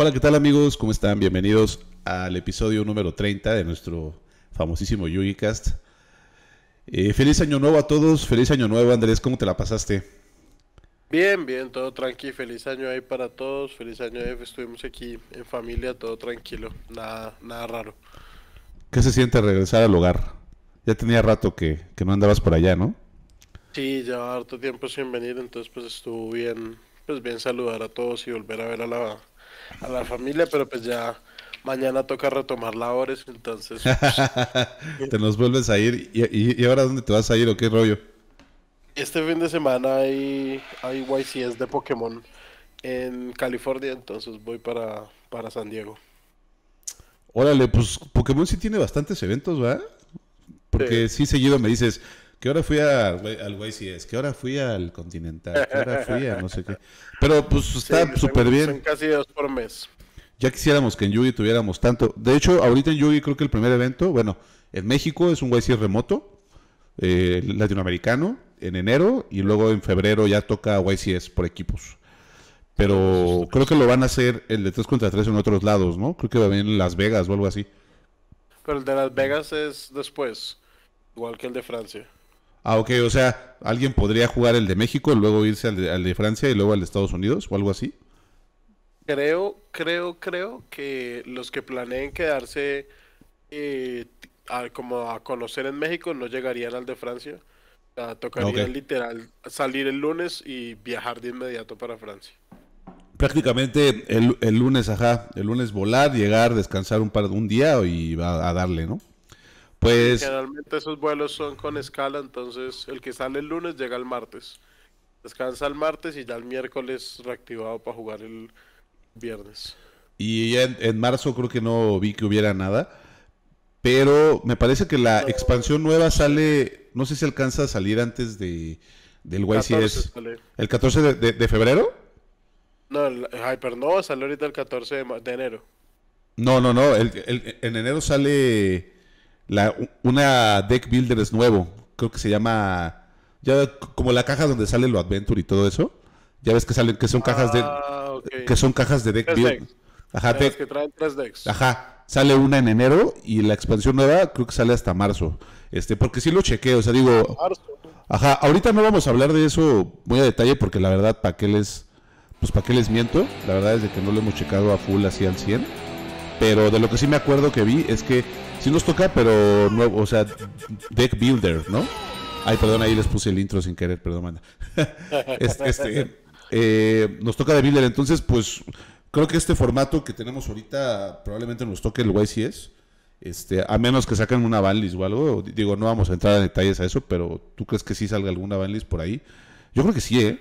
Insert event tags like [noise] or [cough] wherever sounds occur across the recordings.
Hola, ¿qué tal amigos? ¿Cómo están? Bienvenidos al episodio número 30 de nuestro famosísimo YugiCast. Eh, feliz año nuevo a todos, feliz año nuevo Andrés, ¿cómo te la pasaste? Bien, bien, todo tranqui, feliz año ahí para todos, feliz año estuvimos aquí en familia, todo tranquilo, nada, nada raro. ¿Qué se siente regresar al hogar? Ya tenía rato que, que no andabas por allá, ¿no? Sí, llevaba harto tiempo sin venir, entonces pues estuvo bien, pues bien saludar a todos y volver a ver a la, a la familia, pero pues ya mañana toca retomar labores, entonces... [laughs] te nos vuelves a ir. ¿Y, ahora dónde te vas a ir o qué rollo? Este fin de semana hay, hay YCS de Pokémon en California, entonces voy para, para San Diego. Órale, pues Pokémon sí tiene bastantes eventos, ¿verdad? Porque sí seguido me dices, ¿Qué hora fui al YCS? ¿Qué hora fui al Continental, ¿Qué hora fui a no sé qué. Pero pues está súper bien. casi dos por mes. Ya quisiéramos que en Yugi tuviéramos tanto. De hecho, ahorita en Yugi creo que el primer evento, bueno, en México es un YCS remoto, eh, latinoamericano, en enero, y luego en febrero ya toca YCS por equipos. Pero ah, creo que lo van a hacer el de 3 contra 3 en otros lados, ¿no? Creo que va a venir en Las Vegas o algo así. Pero el de Las Vegas es después, igual que el de Francia. Ah, ok, o sea, alguien podría jugar el de México, luego irse al de, al de Francia y luego al de Estados Unidos o algo así. Creo, creo, creo que los que planeen quedarse eh, como a conocer en México no llegarían al de Francia. O tocaría literal salir el lunes y viajar de inmediato para Francia. Prácticamente el, lunes, ajá, el lunes volar, llegar, descansar un par un día y va a darle, ¿no? Pues. Generalmente esos vuelos son con escala, entonces el que sale el lunes llega el martes. Descansa el martes y ya el miércoles reactivado para jugar el viernes. Y ya en, marzo creo que no vi que hubiera nada. Pero me parece que la expansión nueva sale. No sé si alcanza a salir antes de, del YCS. ¿El 14 de, febrero? No, el Hypernova sale ahorita el 14 de, enero. No, no, no. en enero sale una deck builder es nuevo. Creo que se llama. Ya como la caja donde sale lo Adventure y todo eso. Ya ves que salen, que son cajas de. Ah, que son cajas de deck builder. Ajá, tres Ajá. Sale una en enero y la expansión nueva creo que sale hasta marzo. Este, porque sí lo chequeo, o sea, digo. Ajá, ahorita no vamos a hablar de eso muy a detalle porque la verdad, ¿para que les. Pues para que les miento? La verdad es de que no lo hemos checado a full así al 100. Pero de lo que sí me acuerdo que vi es que Sí nos toca, pero nuevo, o sea, deck builder, ¿no? Ay, perdón, ahí les puse el intro sin querer, perdón, manda. [laughs] este, eh, nos toca de builder, entonces, pues creo que este formato que tenemos ahorita probablemente nos toque el YCS. Este, a menos que saquen una banlist o algo, digo, no vamos a entrar en detalles a eso, pero ¿tú crees que sí salga alguna banlist por ahí? Yo creo que sí, ¿eh?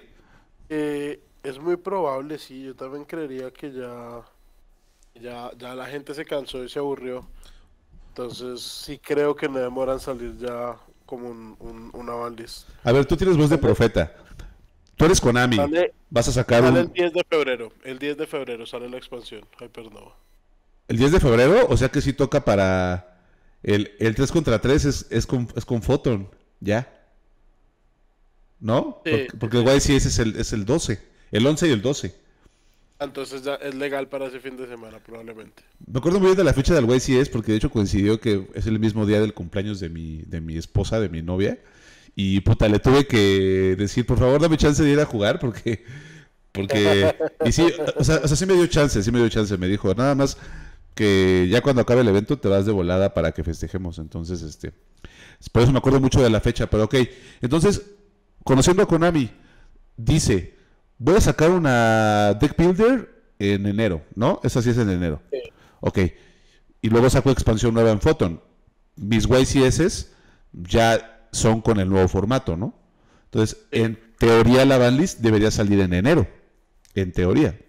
¿eh? es muy probable, sí, yo también creería que ya, ya, ya la gente se cansó y se aburrió. Entonces sí creo que me demoran salir ya como un, un, una A ver, tú tienes voz de profeta. Tú eres Konami. Sale, vas a sacar sale el 10 de febrero. El 10 de febrero sale la expansión. Hypernova. ¿El 10 de febrero? O sea que sí toca para... El, 3 contra 3 es, con, es Photon, ¿ya? ¿No? porque, porque el YCS es es el 12. El 11 y el 12. Entonces ya es legal para ese fin de semana, probablemente. Me acuerdo muy bien de la fecha del güey, sí es, porque de hecho coincidió que es el mismo día del cumpleaños de mi, de mi esposa, de mi novia. Y puta, le tuve que decir, por favor, dame chance de ir a jugar, porque. Porque. Y sí, o sea, o sea, sí me dio chance, sí me dio chance. Me dijo, nada más que ya cuando acabe el evento te vas de volada para que festejemos. Entonces, este. Por eso me acuerdo mucho de la fecha, pero ok. Entonces, conociendo a Konami, dice Voy a sacar una Deck Builder en enero, ¿no? Esa sí es en enero. Ok. Y luego saco expansión nueva en Photon. Mis YCS ya son con el nuevo formato, ¿no? Entonces, en teoría la banlist debería salir en enero. En teoría.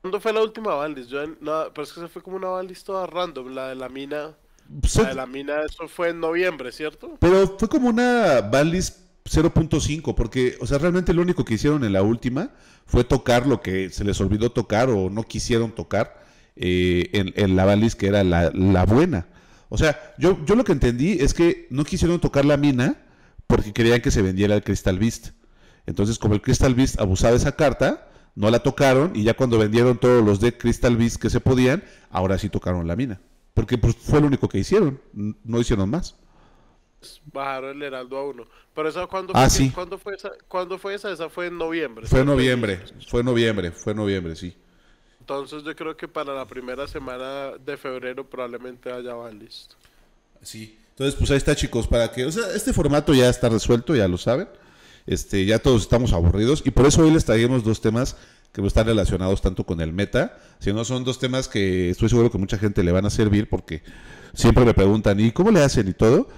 ¿Cuándo fue la última banlist? pero es que se fue como una banlist toda random, la de la mina. Pues, la de la mina, eso fue en noviembre, ¿cierto? Pero fue como una banlist 0.5, porque, o sea, realmente lo único que hicieron en la última fue tocar lo que se les olvidó tocar o no quisieron tocar eh, en, la Valis, que era la, buena. O sea, yo, yo lo que entendí es que no quisieron tocar la mina porque querían que se vendiera el Crystal Beast. Entonces, como el Crystal Beast abusaba de esa carta, no la tocaron y ya cuando vendieron todos los de Crystal Beast que se podían, ahora sí tocaron la mina. Porque pues, fue lo único que hicieron, no hicieron más bajaron el Heraldo a uno. Pero esa cuando ah, fue, fue esa? esa? fue en noviembre. Fue noviembre, fue noviembre, fue noviembre, sí. Entonces yo creo que para la primera semana de febrero probablemente allá van listos Sí. Entonces, pues ahí está, chicos, para que, o sea, este formato ya está resuelto, ya lo saben. Este, ya todos estamos aburridos y por eso hoy les traemos dos temas que no están relacionados tanto con el meta, sino son dos temas que estoy seguro que mucha gente le van a servir porque siempre me preguntan, ¿y cómo le hacen y todo?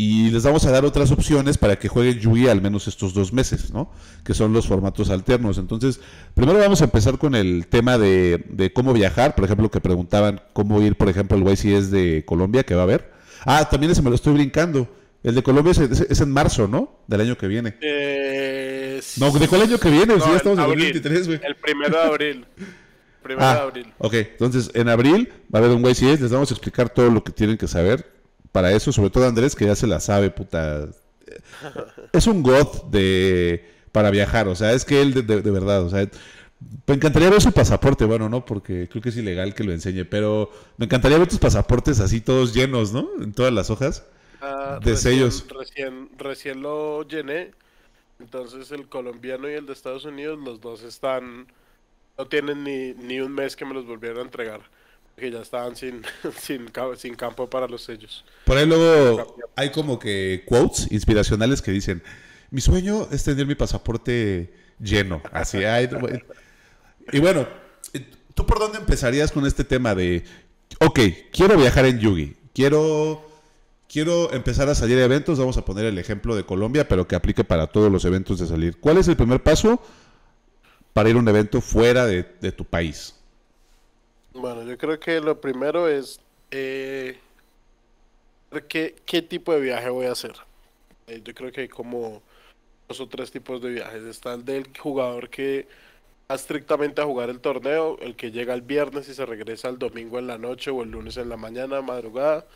y les vamos a dar otras opciones para que jueguen Yui al menos estos dos meses, ¿no? Que son los formatos alternos. Entonces, primero vamos a empezar con el tema de, cómo viajar. Por ejemplo, que preguntaban cómo ir, por ejemplo, el YCS de Colombia, que va a haber. Ah, también ese me lo estoy brincando. El de Colombia es, en marzo, ¿no? Del año que viene. Eh, no, ¿de cuál año que viene? No, 2023, güey. El primero de abril. [laughs] primero de ah, abril. Ok, entonces en abril va a haber un YCS, les vamos a explicar todo lo que tienen que saber para eso, sobre todo Andrés, que ya se la sabe, puta. Es un god de para viajar, o sea, es que él de, verdad, o sea, me encantaría ver su pasaporte, bueno, no, porque creo que es ilegal que lo enseñe, pero me encantaría ver tus pasaportes así todos llenos, ¿no? En todas las hojas ah, de sellos. Recién, lo llené, entonces el colombiano y el de Estados Unidos, los dos están, no tienen ni, ni un mes que me los volvieron a entregar que ya estaban sin, [laughs] sin, campo para los sellos. Por ahí luego hay como que quotes inspiracionales que dicen, mi sueño es tener mi pasaporte lleno. Así hay... y bueno, eh, ¿tú por dónde empezarías con este tema de, ok, quiero viajar en Yugi, quiero... Quiero empezar a salir a eventos, vamos a poner el ejemplo de Colombia, pero que aplique para todos los eventos de salir. ¿Cuál es el primer paso para ir a un evento fuera de tu país? Bueno, yo creo que lo primero es eh, ¿qué, tipo de viaje voy a hacer. Eh, yo creo que hay como dos o tres tipos de viajes. Está el del jugador que va estrictamente a jugar el torneo, el que llega el viernes y se regresa el domingo en la noche o el lunes en la mañana, madrugada.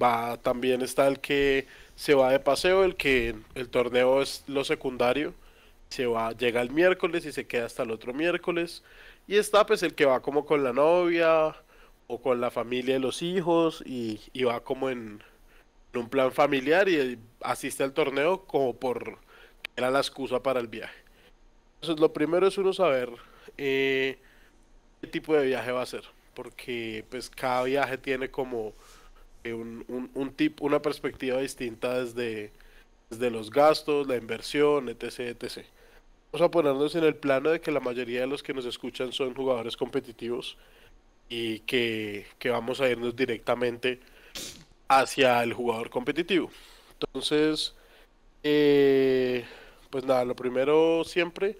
Va, también está el que se va de paseo, el que el torneo es lo secundario. Se va, llega el miércoles y se queda hasta el otro miércoles. Y está pues el que va como con la novia o con la familia de los hijos y, va como en, un plan familiar y asiste al torneo como por era la excusa para el viaje. Entonces lo primero es uno saber eh, qué tipo de viaje va a ser, porque pues cada viaje tiene como eh, un, una perspectiva distinta desde, desde los gastos, la inversión, etc. etc a ponernos en el plano de que la mayoría de los que nos escuchan son jugadores competitivos y que, vamos a irnos directamente hacia el jugador competitivo. Entonces, eh, pues nada, lo primero siempre,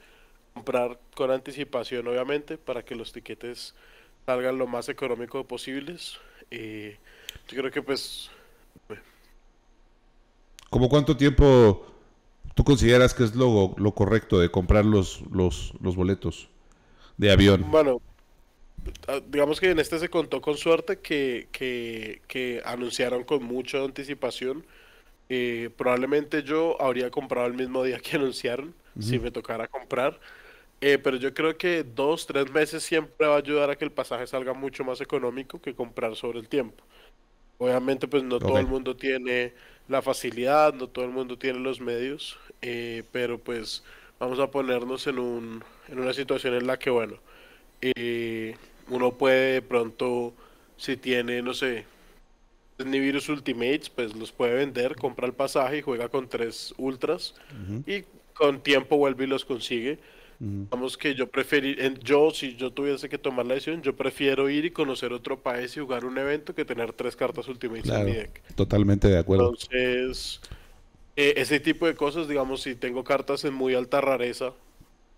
comprar con anticipación obviamente para que los tiquetes salgan lo más económico posibles. Eh, yo creo que pues... ¿Cómo cuánto tiempo ¿Tú consideras que es lo, correcto de comprar los, los, boletos de avión? Bueno, ah, digamos que en este se contó con suerte que, anunciaron con mucha anticipación. Eh, probablemente yo habría comprado el mismo día [laughs] que anunciaron, si me tocara comprar. Eh, pero yo creo que dos, tres meses siempre va a ayudar a que el pasaje salga mucho más económico que comprar sobre el tiempo. Obviamente, pues no todo el mundo tiene la facilidad, no todo el mundo tiene los medios, eh, pero pues vamos a ponernos en, un, en una situación en la que, bueno, eh, uno puede pronto, si tiene, no sé, ni virus Ultimates, pues los puede vender, compra el pasaje y juega con tres ultras y con tiempo vuelve y los consigue. Vamos que yo preferir, yo si yo tuviese que tomar la decisión, yo prefiero ir y conocer otro país y jugar un evento que tener tres cartas Ultimate Totalmente de acuerdo. Entonces, eh, ese tipo de cosas, digamos, si tengo cartas en muy alta rareza,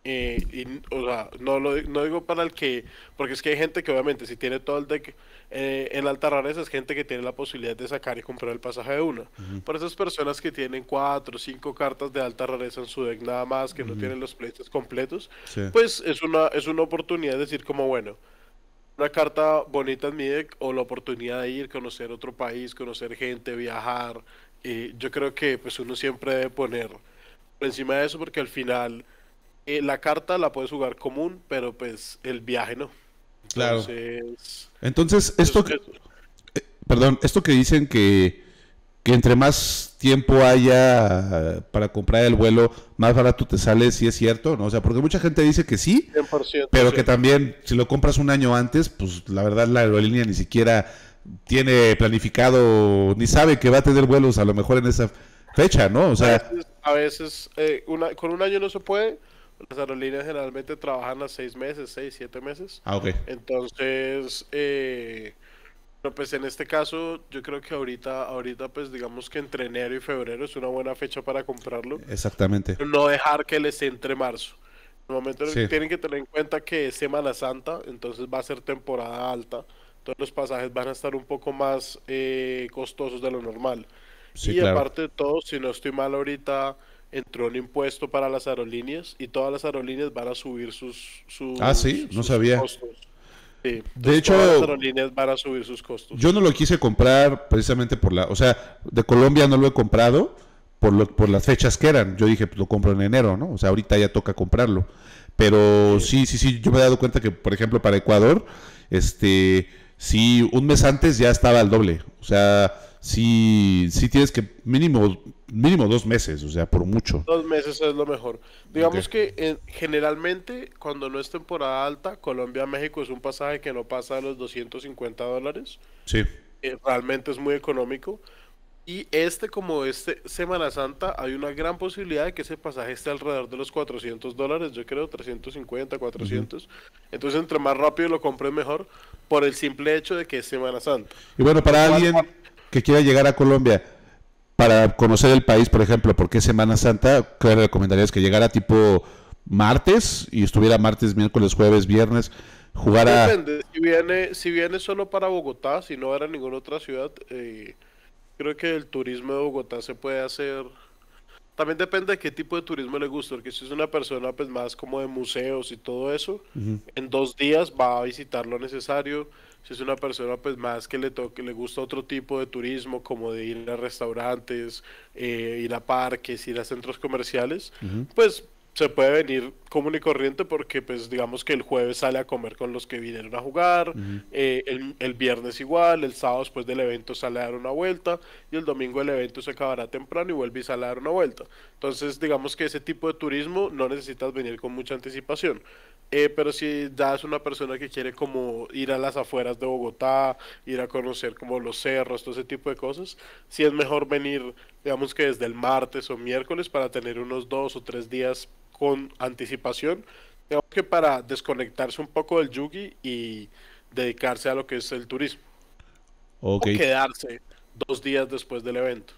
eh, y, o sea, no, lo, no digo para el que, porque es que hay gente que obviamente si tiene todo el deck eh, en alta rareza es gente que tiene la posibilidad de sacar y comprar el pasaje de uno. Por esas personas que tienen cuatro o cinco cartas de alta rareza en su deck nada más, que no tienen los playtests completos, pues es una, es una oportunidad de decir como, bueno, una carta bonita en mi deck o la oportunidad de ir, conocer otro país, conocer gente, viajar. Eh, yo creo que pues uno siempre debe poner encima de eso porque al final eh, la carta la puedes jugar común, pero pues el viaje no. claro. Entonces, pues, esto que, eh, perdón, esto que dicen que, que entre más tiempo haya para comprar el vuelo, más barato te sale, si ¿sí es cierto, ¿no? O sea, porque mucha gente dice que sí, pero que también si lo compras un año antes, pues la verdad la aerolínea ni siquiera tiene planificado, ni sabe que va a tener vuelos a lo mejor en esa fecha, ¿no? O sea, a veces, eh, con un año no se puede, las aerolíneas generalmente trabajan a seis meses, seis, siete meses. Ah, ok. Entonces, eh, pues en este caso, yo creo que ahorita, ahorita pues digamos que entre enero y febrero es una buena fecha para comprarlo. Exactamente. No dejar que les entre marzo. En momento tienen que tener en cuenta que es Semana Santa, entonces va a ser temporada alta. todos los pasajes van a estar un poco más eh, costosos de lo normal. Sí, y aparte de todo, si no estoy mal ahorita, entró el impuesto para las aerolíneas y todas las aerolíneas van a subir sus, sus ah sí no sabía de hecho todas las aerolíneas van a subir sus costos yo no lo quise comprar precisamente por la o sea de Colombia no lo he comprado por por las fechas que eran yo dije pues lo compro en enero no o sea ahorita ya toca comprarlo pero sí sí sí, yo me he dado cuenta que por ejemplo para Ecuador este sí un mes antes ya estaba al doble o sea si sí tienes que mínimo Mínimo dos meses, o sea, por mucho. Dos meses es lo mejor. Digamos que generalmente cuando no es temporada alta, Colombia-México es un pasaje que no pasa de los 250 dólares. Sí. Eh, realmente es muy económico. Y este, como este Semana Santa, hay una gran posibilidad de que ese pasaje esté alrededor de los 400 dólares, yo creo 350, 400. Entonces, entre más rápido lo compres mejor, por el simple hecho de que es Semana Santa. Y bueno, para alguien que quiera llegar a Colombia, para conocer el país, por ejemplo, porque es Semana Santa, ¿qué recomendarías? Que llegara tipo martes y estuviera martes, miércoles, jueves, viernes, jugara... Depende, si viene, si viene solo para Bogotá, si no era ninguna otra ciudad, eh, creo que el turismo de Bogotá se puede hacer... También depende de qué tipo de turismo le gusta, porque si es una persona pues más como de museos y todo eso, en dos días va a visitar lo necesario si es una persona pues más que le toque, le gusta otro tipo de turismo, como de ir a restaurantes, eh, ir a parques, ir a centros comerciales, pues se puede venir común y corriente porque pues digamos que el jueves sale a comer con los que vinieron a jugar, eh, el, el, viernes igual, el sábado después del evento sale a dar una vuelta y el domingo el evento se acabará temprano y vuelve y sale a dar una vuelta. Entonces digamos que ese tipo de turismo no necesitas venir con mucha anticipación. Eh, pero si ya es una persona que quiere como ir a las afueras de Bogotá, ir a conocer como los cerros, todo ese tipo de cosas, si es mejor venir, digamos que desde el martes o miércoles para tener unos dos o tres días con anticipación, digamos que para desconectarse un poco del yugi y dedicarse a lo que es el turismo. O quedarse dos días después del evento.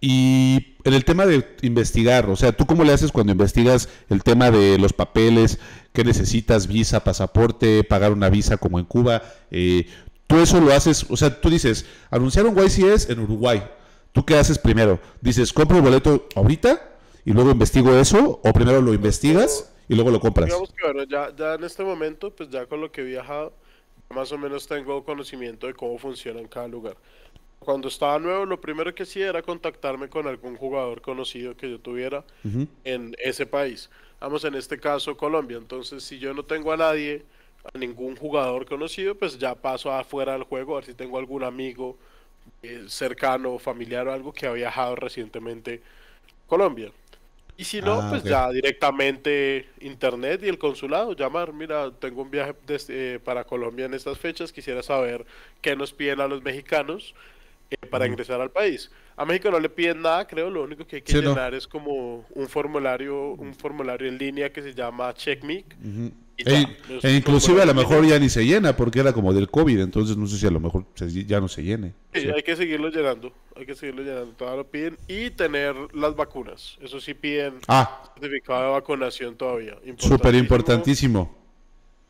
Y en el tema de investigar, o sea, ¿tú cómo le haces cuando investigas el tema de los papeles? ¿Qué necesitas? ¿Visa, pasaporte, pagar una visa como en Cuba? Eh, tú eso lo haces, o sea, tú dices, anunciaron YCS en Uruguay. ¿Tú qué haces primero? ¿Dices, compro el boleto ahorita y luego investigo eso? ¿O primero lo investigas y luego lo compras? bueno, ya, ya en este momento, pues ya con lo que he viajado, más o menos tengo conocimiento de cómo funciona en cada lugar cuando estaba nuevo, lo primero que hacía era contactarme con algún jugador conocido que yo tuviera en ese país. Vamos, en este caso, Colombia. Entonces, si yo no tengo a nadie, a ningún jugador conocido, pues ya paso afuera del juego, a ver si tengo algún amigo eh, cercano o familiar o algo que ha viajado recientemente Colombia. Y si no, ah, pues ya directamente internet y el consulado, llamar, mira, tengo un viaje eh, para Colombia en estas fechas, quisiera saber qué nos piden a los mexicanos eh, para ingresar al país. A México no le piden nada, creo, lo único que hay que llenar es como un formulario, un formulario en línea que se llama CheckMic. E, e, inclusive a lo mejor ya ni se llena porque era como del COVID, entonces no sé si a lo mejor ya no se llene. Sí, hay que seguirlo llenando, hay que seguirlo llenando, todavía lo piden y tener las vacunas, eso sí piden ah. certificado de vacunación todavía. Súper importantísimo.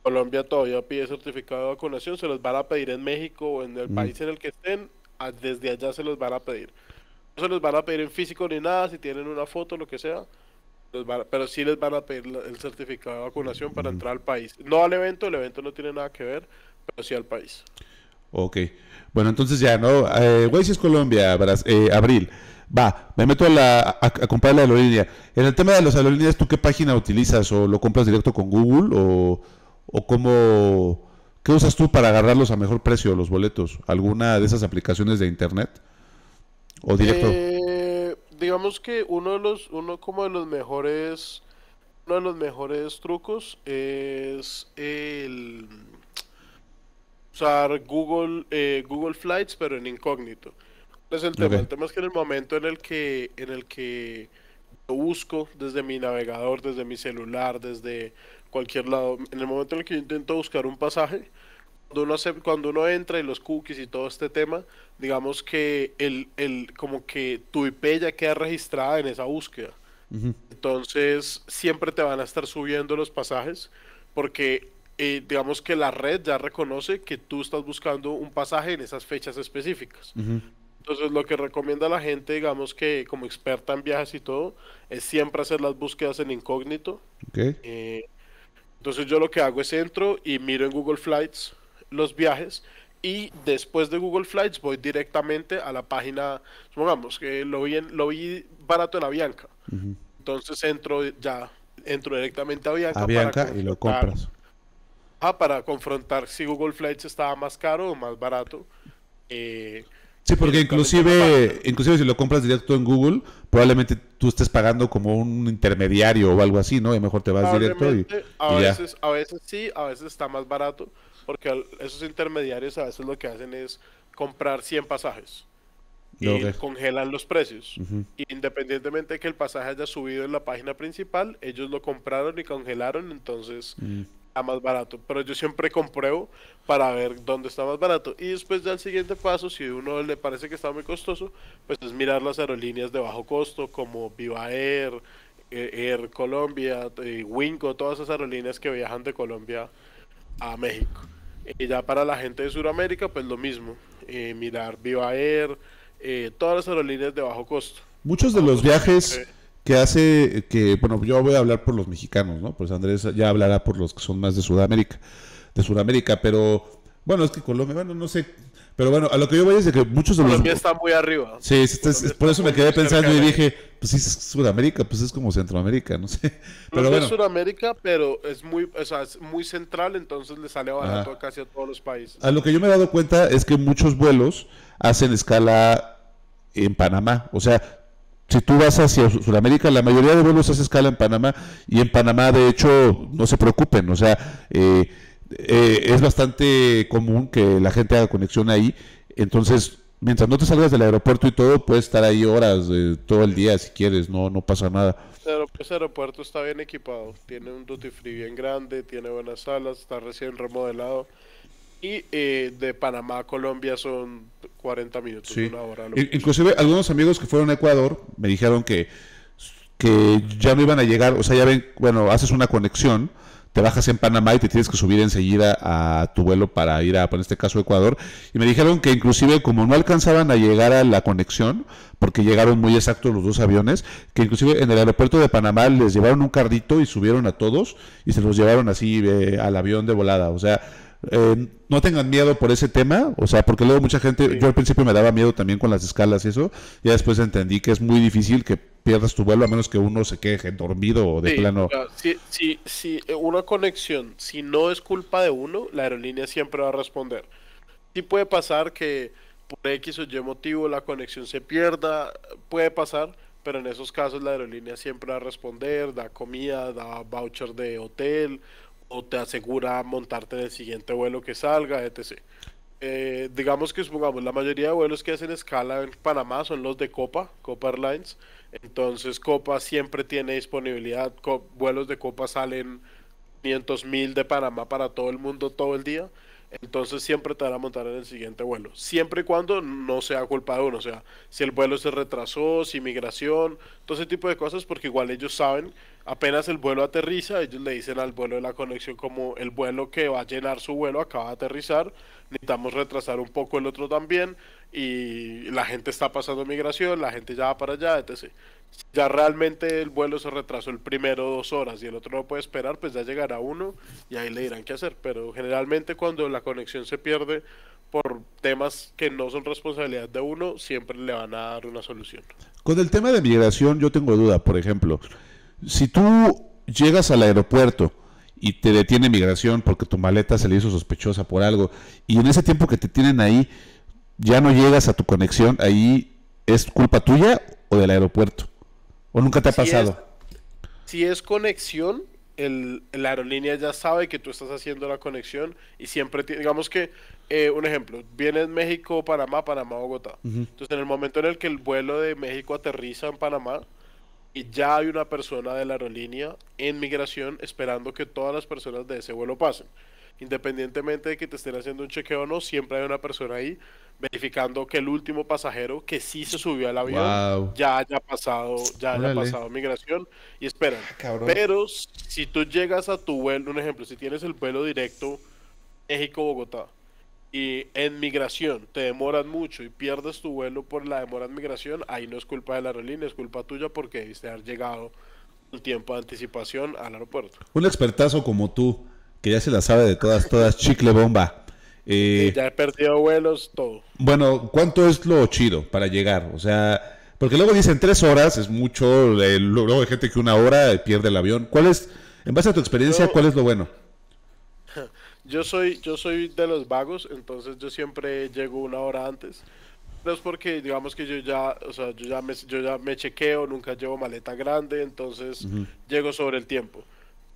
Colombia todavía pide certificado de vacunación, se los van a pedir en México o en el país en el que estén desde allá se los van a pedir. No se los van a pedir en físico ni nada, si tienen una foto, lo que sea. pero sí les van a pedir el certificado de vacunación para entrar al país. No al evento, el evento no tiene nada que ver, pero sí al país. Ok. Bueno, entonces ya, ¿no? Eh, si es Colombia, eh, abril. Va, me meto a, a, comprar la aerolínea. En el tema de las aerolíneas, ¿tú qué página utilizas? ¿O lo compras directo con Google? o cómo, ¿Qué usas tú para agarrarlos a mejor precio los boletos? ¿Alguna de esas aplicaciones de internet? ¿O directo? Eh, digamos que uno de los, uno como de los mejores, uno de los mejores trucos es el usar Google, eh, Google Flights, pero en incógnito. Pues el tema. es que en el momento en el que, en el que busco desde mi navegador, desde mi celular, desde cualquier lado. En el momento en el que yo intento buscar un pasaje, cuando uno, cuando uno entra y los cookies y todo este tema, digamos que el, como que tu IP ya queda registrada en esa búsqueda. Entonces siempre te van a estar subiendo los pasajes porque eh, digamos que la red ya reconoce que tú estás buscando un pasaje en esas fechas específicas. Entonces lo que recomienda la gente, digamos que como experta en viajes y todo, es siempre hacer las búsquedas en incógnito. Okay. Eh, entonces yo lo que hago es entro y miro en Google Flights los viajes y después de Google Flights voy directamente a la página, supongamos que lo vi, lo vi barato en Avianca. Entonces entro ya, entro directamente a Avianca. para y lo compras. para confrontar si Google Flights estaba más caro o más barato. Eh, Sí, porque inclusive, inclusive si lo compras directo en Google, probablemente tú estés pagando como un intermediario o algo así, ¿no? Y mejor te vas directo y, a veces, A veces sí, a veces está más barato, porque esos intermediarios a veces lo que hacen es comprar 100 pasajes y congelan los precios. Y Independientemente de que el pasaje haya subido en la página principal, ellos lo compraron y congelaron, entonces mm más barato. Pero yo siempre compruebo para ver dónde está más barato. Y después ya el siguiente paso, si uno le parece que está muy costoso, pues es mirar las aerolíneas de bajo costo como Viva Air, eh, Air Colombia, eh, Winco, todas esas aerolíneas que viajan de Colombia a México. Y ya para la gente de Sudamérica, pues lo mismo. Eh, mirar Viva Air, todas las aerolíneas de bajo costo. Muchos de los viajes que hace que, bueno, yo voy a hablar por los mexicanos, ¿no? Pues Andrés ya hablará por los que son más de Sudamérica, de Sudamérica, pero bueno, es que Colombia, bueno, no sé, pero bueno, a lo que yo voy es de que muchos de los... Colombia está muy arriba. Sí, por eso me quedé pensando y dije, pues si es Sudamérica, pues es como Centroamérica, no sé. Pues pero no es Sudamérica, pero es muy, o sea, es muy central, entonces le sale barato casi a todos los países. A lo que yo me he dado cuenta es que muchos vuelos hacen escala en Panamá. O sea, si tú vas hacia Sudamérica, la mayoría de vuelos hace escala en Panamá y en Panamá, de hecho, no se preocupen, o sea, eh, eh, es bastante común que la gente haga conexión ahí, entonces, mientras no te salgas del aeropuerto y todo, puedes estar ahí horas, eh, todo el día si quieres, no, no pasa nada. Ese aeropuerto está bien equipado, tiene un duty free bien grande, tiene buenas salas, está recién remodelado. Y eh, de Panamá a Colombia son 40 minutos, una hora. Inclusive algunos amigos que fueron a Ecuador me dijeron que, que ya no iban a llegar, o sea, ya ven, bueno, haces una conexión, te bajas en Panamá y te tienes que subir enseguida a tu vuelo para ir a, en este caso, Ecuador. Y me dijeron que inclusive como no alcanzaban a llegar a la conexión, porque llegaron muy exactos los dos aviones, que inclusive en el aeropuerto de Panamá les llevaron un cardito y subieron a todos y se los llevaron así eh, al avión de volada. O sea, eh, no tengan miedo por ese tema, o sea, porque luego mucha gente, yo al principio me daba miedo también con las escalas y eso, ya después entendí que es muy difícil que pierdas tu vuelo a menos que uno se queje, dormido o de plano. Sí, Si, una conexión, si no es culpa de uno, la aerolínea siempre va a responder. Sí puede pasar que por X o Y motivo la conexión se pierda, puede pasar, pero en esos casos la aerolínea siempre va a responder, da comida, da voucher de hotel, o te asegura montarte en el siguiente vuelo que salga, etc. Eh, digamos que supongamos, la mayoría de vuelos que hacen escala en Panamá son los de Copa, Copa Airlines. Entonces Copa siempre tiene disponibilidad, vuelos de Copa salen 500 mil de Panamá para todo el mundo todo el día entonces siempre te van a montar en el siguiente vuelo, siempre y cuando no sea culpa de uno, o sea, si el vuelo se retrasó, si migración, todo ese tipo de cosas, porque igual ellos saben, apenas el vuelo aterriza, ellos le dicen al vuelo de la conexión como el vuelo que va a llenar su vuelo acaba de aterrizar, necesitamos retrasar un poco el otro también, y la gente está pasando migración, la gente ya va para allá, etc. Ya realmente el vuelo se retrasó el primero dos horas y el otro no puede esperar, pues ya llegará uno y ahí le dirán qué hacer. Pero generalmente cuando la conexión se pierde por temas que no son responsabilidad de uno, siempre le van a dar una solución. Con el tema de migración yo tengo duda, por ejemplo, si tú llegas al aeropuerto, y te detiene migración porque tu maleta se le hizo sospechosa por algo. Y en ese tiempo que te tienen ahí, ya no llegas a tu conexión, ahí es culpa tuya o del aeropuerto. ¿O nunca te ha pasado? Si es, conexión, el, la aerolínea ya sabe que tú estás haciendo la conexión y siempre, digamos que, eh, un ejemplo, vienes México, Panamá, Panamá, Bogotá. Entonces, en el momento en el que el vuelo de México aterriza en Panamá, y ya hay una persona de la aerolínea en migración esperando que todas las personas de ese vuelo pasen. Independientemente de que te estén haciendo un chequeo o no, siempre hay una persona ahí verificando que el último pasajero que sí se subió al avión ya haya pasado, ya haya pasado migración y esperan. Ah, Pero si tú llegas a tu vuelo, un ejemplo, si tienes el vuelo directo México-Bogotá y en migración te demoran mucho y pierdes tu vuelo por la demora en migración, ahí no es culpa de la aerolínea, es culpa tuya porque debiste haber llegado un tiempo de anticipación al aeropuerto. Un expertazo como tú, que ya se la sabe de todas, todas, chicle bomba. Eh, ya perdido vuelos, todo. Bueno, ¿cuánto es lo chido para llegar? O sea, porque luego dicen tres horas, es mucho, eh, luego hay gente que una hora eh, pierde el avión. ¿Cuál es, en base a tu experiencia, cuál es lo bueno? [laughs] Yo soy, yo soy de los vagos, entonces yo siempre llego una hora antes. No es porque digamos que yo ya, o sea, yo ya me, chequeo, nunca llevo maleta grande, entonces llego sobre el tiempo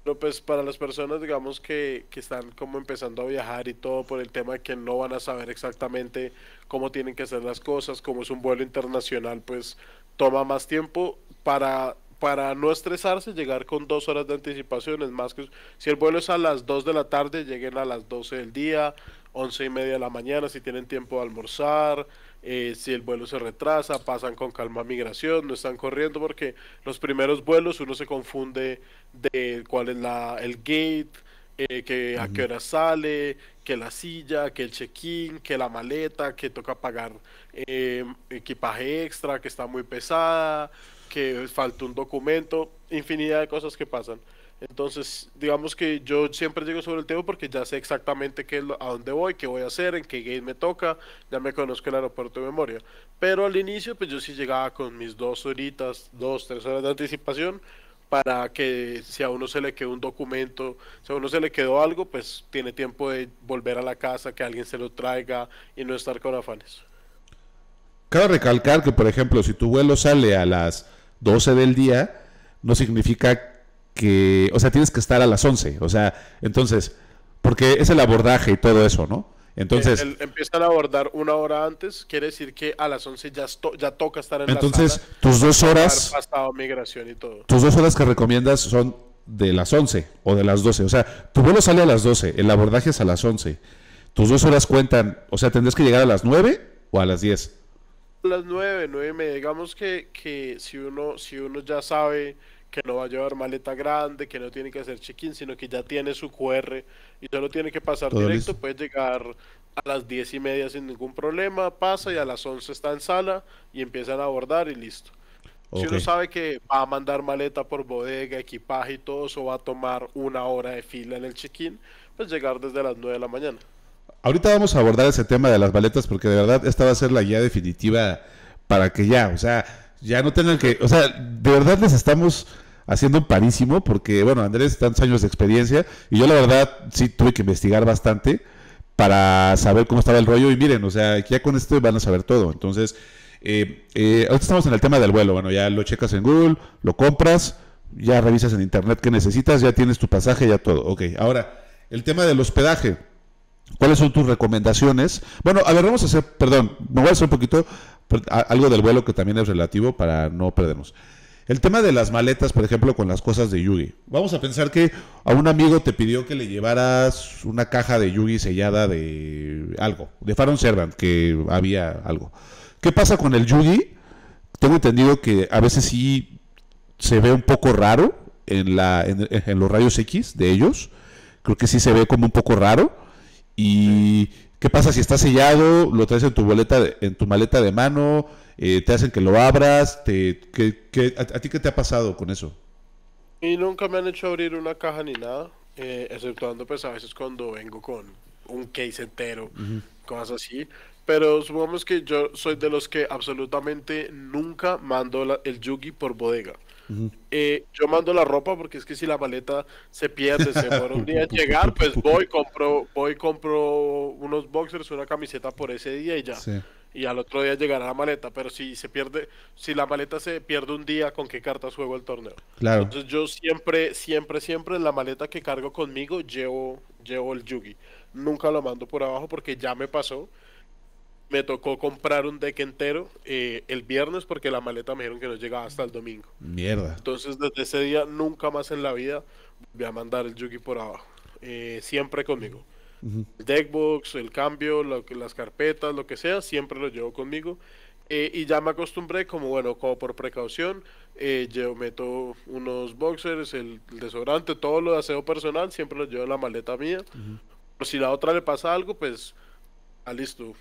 no pues para las personas, digamos, que, que, están como empezando a viajar y todo por el tema de que no van a saber exactamente cómo tienen que hacer las cosas, como es un vuelo internacional, pues toma más tiempo para, para no estresarse, llegar con dos horas de anticipación, es más que si el vuelo es a las 2 de la tarde, lleguen a las 12 del día, 11 y media de la mañana, si tienen tiempo de almorzar, eh, si el vuelo se retrasa, pasan con calma migración, no están corriendo porque los primeros vuelos uno se confunde de cuál es la, el gate, eh, a qué hora sale, que la silla, que el check-in, que la maleta, que toca pagar em, equipaje extra, que está muy pesada, que falta un documento, infinidad de cosas que pasan. Entonces, digamos que yo siempre llego sobre el tema porque ya sé exactamente a dónde voy, qué voy a hacer, en qué gate me toca, ya me conozco el aeropuerto de memoria. Pero al inicio, pues yo sí llegaba con mis dos horitas, dos, tres horas de anticipación para que si a uno se le quedó un documento, si a uno se le quedó algo, pues tiene tiempo de volver a la casa, que alguien se lo traiga y no estar con afanes. Cabe recalcar que, por ejemplo, si tu vuelo sale a las 12 del día, no significa que, o sea, tienes que estar a las 11, o sea, entonces, porque es el abordaje y todo eso, ¿no? Entonces. empiezan a abordar una hora antes, quiere decir que a las 11 ya, ya toca estar en entonces, la sala. Entonces, tus dos horas. Pasado migración y todo. Tus dos horas que recomiendas son de las 11 o de las 12. O sea, tu vuelo sale a las 12, el abordaje es a las 11. Tus dos horas cuentan, o sea, tendrás que llegar a las 9 o a las 10. las 9, 9 me Digamos que, si, uno, si uno ya sabe que no va a llevar maleta grande, que no tiene que hacer check-in, sino que ya tiene su QR y solo tiene que pasar directo, puede llegar a las diez y media sin ningún problema, pasa y a las 11 está en sala y empiezan a abordar y listo. Si uno sabe que va a mandar maleta por bodega, equipaje y todo eso, va a tomar una hora de fila en el check-in, pues llegar desde las 9 de la mañana. Ahorita vamos a abordar ese tema de las maletas porque de verdad esta va a ser la guía definitiva para que ya, o sea, ya no tengan que, o sea, de verdad les estamos haciendo un parísimo, porque, bueno, Andrés, tantos años de experiencia, y yo la verdad sí tuve que investigar bastante para saber cómo estaba el rollo, y miren, o sea, ya con esto van a saber todo. Entonces, eh, eh, ahorita estamos en el tema del vuelo, bueno, ya lo checas en Google, lo compras, ya revisas en internet qué necesitas, ya tienes tu pasaje, ya todo. Ok, ahora, el tema del hospedaje. ¿Cuáles son tus recomendaciones? Bueno, a ver, vamos a hacer, perdón, me voy a hacer un poquito algo del vuelo que también es relativo para no perdernos. El tema de las maletas, por ejemplo, con las cosas de Yugi. Vamos a pensar que a un amigo te pidió que le llevaras una caja de Yugi sellada de algo, de Faron Servant, que había algo. ¿Qué pasa con el Yugi? Tengo entendido que a veces sí se ve un poco raro en, los rayos X de ellos. Creo que sí se ve como un poco raro. ¿Y qué pasa si está sellado? ¿Lo traes en tu, boleta en tu maleta de mano? Eh, te hacen que lo abras, te, a, ti qué te ha pasado con eso? Y nunca me han hecho abrir una caja ni nada, eh, exceptuando pues a veces cuando vengo con un case entero, cosas así. Pero supongamos que yo soy de los que absolutamente nunca mando el yugi por bodega. Eh, yo mando la ropa porque es que si la maleta se pierde, se muere un día llegar, pues voy, compro, voy, compro unos boxers, una camiseta por ese día y ya. Sí y al otro día llegará la maleta, pero si se pierde, si la maleta se pierde un día, ¿con qué cartas juego el torneo? Claro. Entonces yo siempre, siempre, siempre en la maleta que cargo conmigo llevo, llevo el Yugi. Nunca lo mando por abajo porque ya me pasó. Me tocó comprar un deck entero eh, el viernes porque la maleta me dijeron que no llegaba hasta el domingo. Mierda. Entonces desde ese día nunca más en la vida voy a mandar el Yugi por abajo. Eh, siempre conmigo. El deckbox, el cambio, las carpetas, lo que sea, siempre lo llevo conmigo. Eh, y ya me acostumbré, como bueno, como por precaución, eh, yo meto unos boxers, el, el, desodorante, todo lo de aseo personal, siempre lo llevo en la maleta mía. Pero si la otra le pasa algo, pues, ah, listo.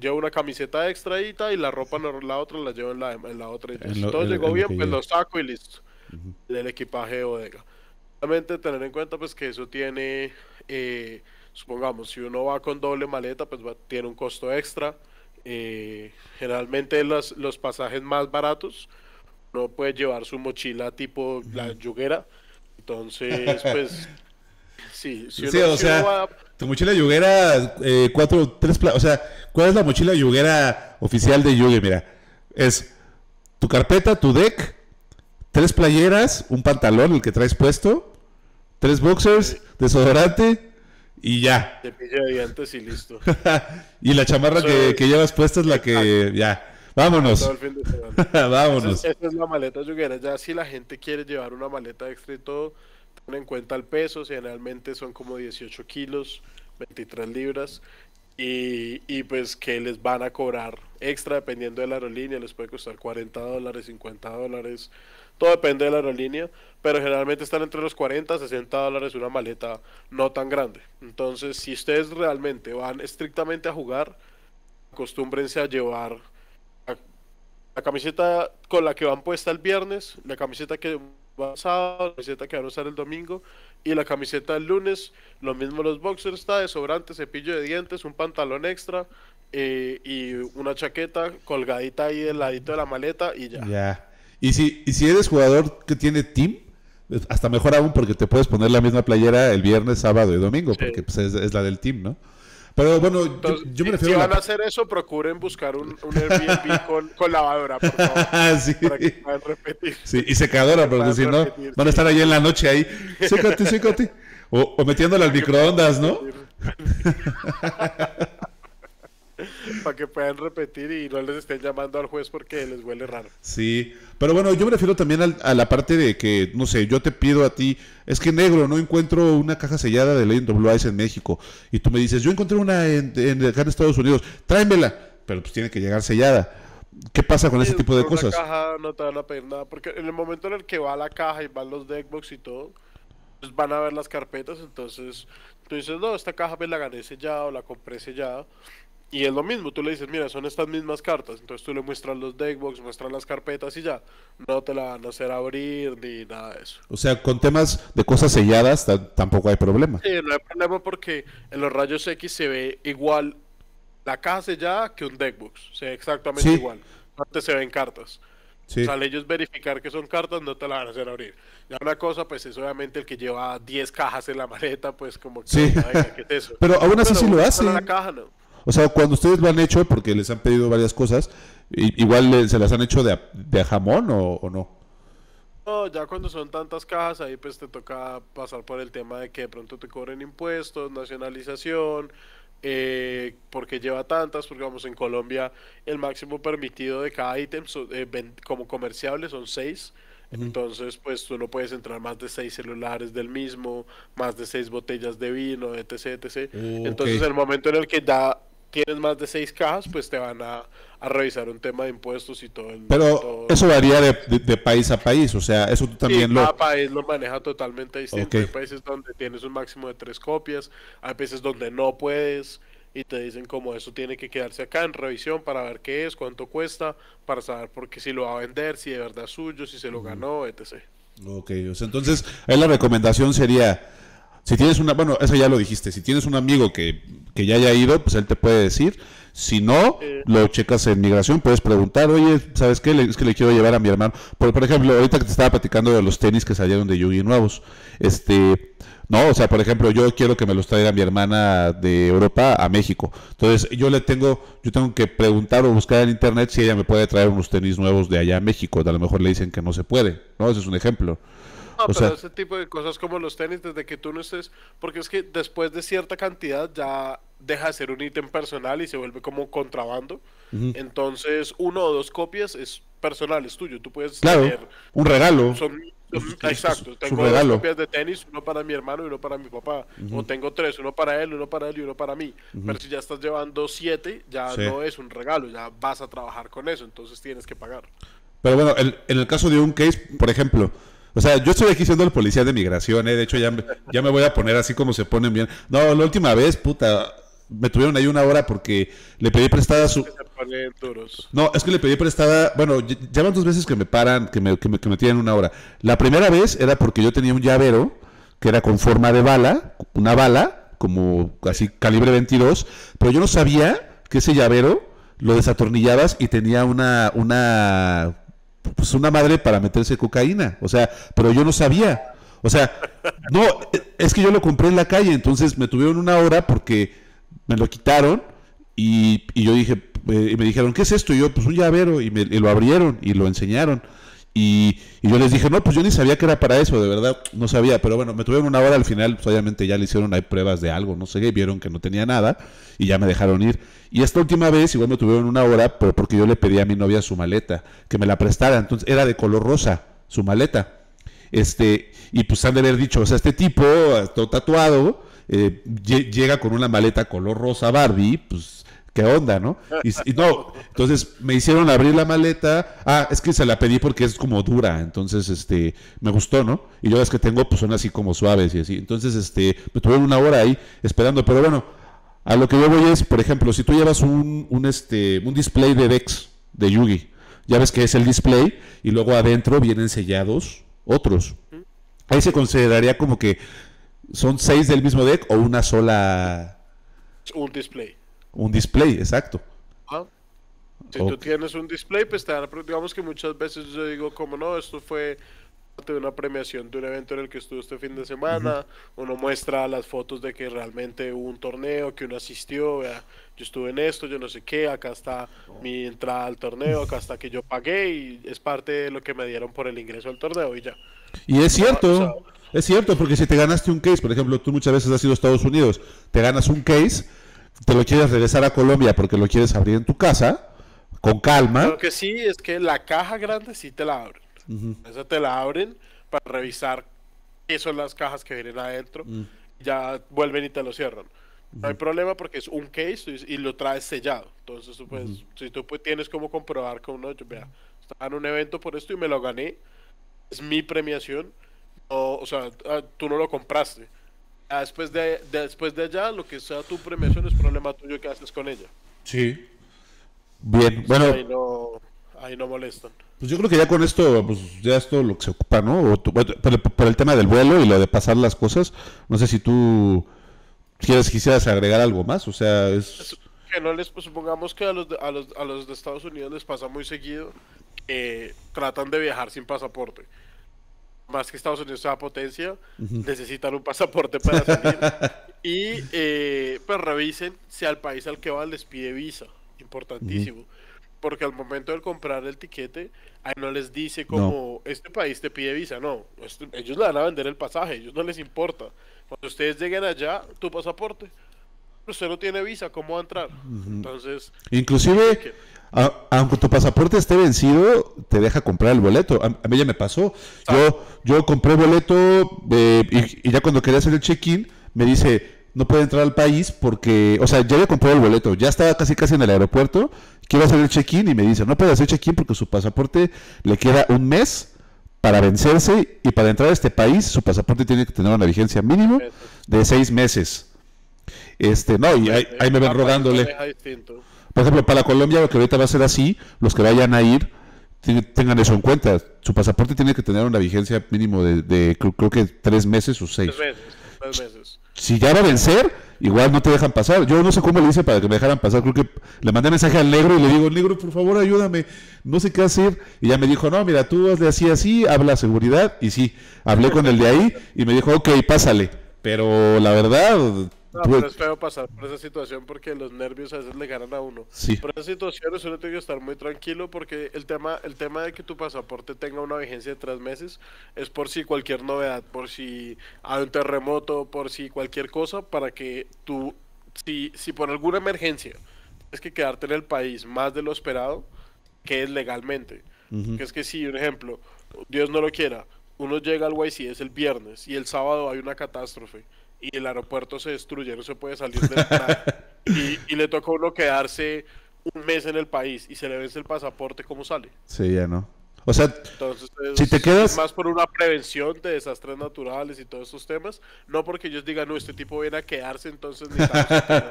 Llevo una camiseta extraíta y la ropa, no, la otra la llevo en la, otra. si todo llegó bien, pues lo saco y listo. el Del equipaje de bodega. Obviamente tener en cuenta, pues, que eso tiene... Eh, supongamos, si uno va con doble maleta, pues tiene un costo extra. Eh, generalmente los, pasajes más baratos, ...no puede llevar su mochila tipo la yuguera. Entonces, [laughs] pues... Sí, si uno, tu mochila yuguera, eh, cuatro, tres, o sea, ¿cuál es la mochila yuguera oficial de Yugi? Mira, es tu carpeta, tu deck, tres playeras, un pantalón, el que traes puesto, tres boxers, desodorante, y ya. Cepillo de dientes y listo. [laughs] y la chamarra que, llevas puesta es la que ya. Vámonos. [laughs] Vámonos. Esa es, la maleta yuguera. Ya si la gente quiere llevar una maleta extra y todo, ten en cuenta el peso. Generalmente son como 18 kilos, 23 libras. Y, pues que les van a cobrar extra dependiendo de la aerolínea, les puede costar 40 dólares, 50 dólares, todo depende de la aerolínea, pero generalmente están entre los 40 a 60 dólares una maleta no tan grande. Entonces, si ustedes realmente van estrictamente a jugar, acostúmbrense a llevar la camiseta con la que van puesta el viernes, la camiseta que va la camiseta que van a usar el domingo y la camiseta el lunes. Lo mismo los boxers, está sobrante cepillo de dientes, un pantalón extra eh, y una chaqueta colgadita ahí del ladito de la maleta y ya. Ya. Y si, y si eres jugador que tiene team, hasta mejor aún porque te puedes poner la misma playera el viernes, sábado y domingo, porque pues, es, es la del team, ¿no? Pero bueno, yo, me refiero si, van a hacer eso, procuren buscar un, un Airbnb [laughs] con, con, lavadora, por favor. [laughs] Ah, sí. Para que puedan repetir. Sí, y secadora, porque si no, van a estar ahí en la noche ahí. Sécate, sécate. O, o metiéndola al microondas, ¿no? [laughs] que puedan repetir y no les estén llamando al juez porque les huele raro. Sí, pero bueno, yo me refiero también a la parte de que, no sé, yo te pido a ti, es que negro, no encuentro una caja sellada de ley en en México. Y tú me dices, yo encontré una en, acá en Estados Unidos, tráemela, pero pues tiene que llegar sellada. ¿Qué pasa con ese tipo de cosas? La caja no te van a pedir nada, porque en el momento en el que va la caja y van los deckbox y todo, pues van a ver las carpetas, entonces tú dices, no, esta caja me la gané sellada o la compré sellada. Y es lo mismo, tú le dices, mira, son estas mismas cartas. Entonces tú le muestras los deckbox, muestras las carpetas y ya. No te la van a hacer abrir ni nada de eso. O sea, con temas de cosas selladas tampoco hay problema. Sí, no hay problema porque en los rayos X se ve igual la caja sellada que un deckbox. Se sea, exactamente igual. igual. Antes se ven cartas. O sea, ellos verificar que son cartas, no te la van a hacer abrir. Ya una cosa, pues es obviamente el que lleva 10 cajas en la maleta, pues como que, sí. ¿qué es eso? [laughs] Pero aún así sí lo hace. La caja, no. O sea, cuando ustedes lo han hecho, porque les han pedido varias cosas, igual se las han hecho de, jamón o, no. No, ya cuando son tantas cajas, ahí pues te toca pasar por el tema de que de pronto te cobren impuestos, nacionalización, eh, porque lleva tantas, porque vamos, en Colombia el máximo permitido de cada ítem eh, como comerciable son seis. Entonces, pues tú no puedes entrar más de seis celulares del mismo, más de seis botellas de vino, etc. etc. Oh, Entonces, el momento en el que ya tienes más de seis cajas, pues te van a, revisar un tema de impuestos y todo. El, Pero eso varía de, país a país, o sea, eso tú también lo... Cada país lo maneja totalmente distinto. Hay países donde tienes un máximo de tres copias, hay países donde no puedes y te dicen como eso tiene que quedarse acá en revisión para ver qué es, cuánto cuesta, para saber por qué si lo va a vender, si de verdad es suyo, si se lo ganó, etc. Ok, entonces ahí la recomendación sería si tienes una, bueno, eso ya lo dijiste, si tienes un amigo que, ya haya ido, pues él te puede decir. Si no, lo checas en migración, puedes preguntar, oye, ¿sabes qué? es que le quiero llevar a mi hermano. Por, ejemplo, ahorita que te estaba platicando de los tenis que salieron de Yugi nuevos, este, no, o sea, por ejemplo, yo quiero que me los traiga mi hermana de Europa a México. Entonces, yo le tengo, yo tengo que preguntar o buscar en internet si ella me puede traer unos tenis nuevos de allá a México. A lo mejor le dicen que no se puede, ¿no? Ese es un ejemplo. No, pero ese tipo de cosas como los tenis, desde que tú no estés, porque es que después de cierta cantidad ya deja de ser un ítem personal y se vuelve como contrabando. Entonces, uno o dos copias es personal, es tuyo. Tú puedes claro, un regalo. Son, exacto, tengo dos copias de tenis, uno para mi hermano y uno para mi papá. O tengo tres, uno para él, uno para él y uno para mí. Pero si ya estás llevando siete, ya no es un regalo, ya vas a trabajar con eso, entonces tienes que pagar. Pero bueno, el en el caso de un case, por ejemplo, o sea, yo estoy aquí siendo el policía de migración, ¿eh? de hecho ya me, ya me voy a poner así como se ponen bien. No, la última vez, puta, me tuvieron ahí una hora porque le pedí prestada su... No, es que le pedí prestada, bueno, ya van dos veces que me paran, que me, que tienen una hora. La primera vez era porque yo tenía un llavero que era con forma de bala, una bala, como así calibre 22, pero yo no sabía que ese llavero lo desatornillabas y tenía una, una pues una madre para meterse cocaína. O sea, pero yo no sabía. O sea, no, es que yo lo compré en la calle, entonces me tuvieron una hora porque me lo quitaron y, y yo dije, eh, y me dijeron, ¿qué es esto? Y yo, pues un llavero, y me y lo abrieron y lo enseñaron. Y, yo les dije, no, pues yo ni sabía que era para eso, de verdad, no sabía. Pero bueno, me tuvieron una hora al final, pues, obviamente ya le hicieron hay pruebas de algo, no sé qué, vieron que no tenía nada y ya me dejaron ir. Y esta última vez igual me tuvieron una hora, porque yo le pedí a mi novia su maleta, que me la prestara. Entonces era de color rosa, su maleta. Este, y pues han de haber dicho, o sea, este tipo, todo tatuado, eh, llega con una maleta color rosa Barbie, pues onda, no? Y, no, entonces me hicieron abrir la maleta. Ah, es que se la pedí porque es como dura, entonces, este, me gustó, ¿no? Y yo las que tengo, pues son así como suaves y así. Entonces, este, me tuve una hora ahí esperando, pero bueno, a lo que yo voy es, por ejemplo, si tú llevas un, un, este, un display de decks de Yugi, ya ves que es el display y luego adentro vienen sellados otros. Ahí se consideraría como que son seis del mismo deck o una sola. Un display. Un display, exacto. Si tú tienes un display, pues te digamos que muchas veces yo digo, como no, esto fue de una premiación de un evento en el que estuvo este fin de semana, uno muestra las fotos de que realmente hubo un torneo, que uno asistió, yo estuve en esto, yo no sé qué, acá está mi entrada al torneo, acá está que yo pagué y es parte de lo que me dieron por el ingreso al torneo y ya. Y es cierto, es cierto, porque si te ganaste un case, por ejemplo, tú muchas veces has ido a Estados Unidos, te ganas un case te lo quieres regresar a Colombia porque lo quieres abrir en tu casa, con calma. Lo que sí es que la caja grande sí te la abren. eso Esa te la abren para revisar qué son las cajas que vienen adentro. Mm. Ya vuelven y te lo cierran. No hay problema porque es un case y lo traes sellado. Entonces, pues, si tú pues, tienes como comprobar con uno, yo, vea, estaba en un evento por esto y me lo gané, es mi premiación. O, o sea, ah, tú no lo compraste. Ah, después, de, después de allá, lo que sea tu premiación es problema tuyo que haces con ella. Sí. Bien, bueno. Ahí no, ahí no molestan. Pues yo creo que ya con esto, pues ya es todo lo que se ocupa, ¿no? O por, el tema del vuelo y lo de pasar las cosas, no sé si tú quieres, quisieras agregar algo más, o sea, es... que no les, pues, supongamos que a los, de, a, los, a los de Estados Unidos les pasa muy seguido, eh, tratan de viajar sin pasaporte más que Estados Unidos sea potencia, necesitan un pasaporte para salir. [laughs] y eh, pues revisen si al país al que van les pide visa. Importantísimo. Porque al momento de comprar el tiquete, ahí no les dice como este país te pide visa. No, pues, ellos le van a vender el pasaje, ellos no les importa. Cuando ustedes lleguen allá, tu pasaporte usted no tiene visa, ¿cómo va a entrar? Entonces, inclusive aunque tu pasaporte esté vencido, te deja comprar el boleto. A, mí ya me pasó. Ah. Yo, yo compré boleto eh, y, ya cuando quería hacer el check-in, me dice, no puede entrar al país porque, o sea, ya había comprado el boleto, ya estaba casi casi en el aeropuerto, quiero hacer el check-in y me dice, no puede hacer check-in porque su pasaporte le queda un mes para vencerse y para entrar a este país su pasaporte tiene que tener una vigencia mínimo de seis meses. Este, no, y ahí, me ven ah, rogándole. Por ejemplo, para Colombia lo que ahorita va a ser así, los que vayan a ir tengan eso en cuenta. Su pasaporte tiene que tener una vigencia mínimo de, creo, que tres meses o seis. Tres meses, tres meses. Si ya va a vencer, igual no te dejan pasar. Yo no sé cómo le hice para que me dejaran pasar. Creo que le mandé mensaje al negro y le digo, negro, por favor, ayúdame. No sé qué hacer. Y ya me dijo, no, mira, tú hazle así, así, habla seguridad. Y sí, hablé con el de ahí y me dijo, ok, pásale. Pero la verdad, no, pero es pasar por esa situación porque los nervios a veces le ganan a uno. Sí. Por esas situaciones uno tiene que estar muy tranquilo porque el tema, el tema de que tu pasaporte tenga una vigencia de tres meses es por si cualquier novedad, por si hay un terremoto, por si cualquier cosa, para que tú, si, si por alguna emergencia tienes que quedarte en el país más de lo esperado, que es legalmente. Que es que si, por ejemplo, Dios no lo quiera, uno llega al YC, es el viernes, y el sábado hay una catástrofe y el aeropuerto se destruye, no se puede salir del plan. [laughs] y, y, le toca uno quedarse un mes en el país y se le vence el pasaporte, ¿cómo sale? Sí, ya no. O sea, si te quedas... Más por una prevención de desastres naturales y todos estos temas, no porque ellos digan, no, este tipo viene a quedarse, entonces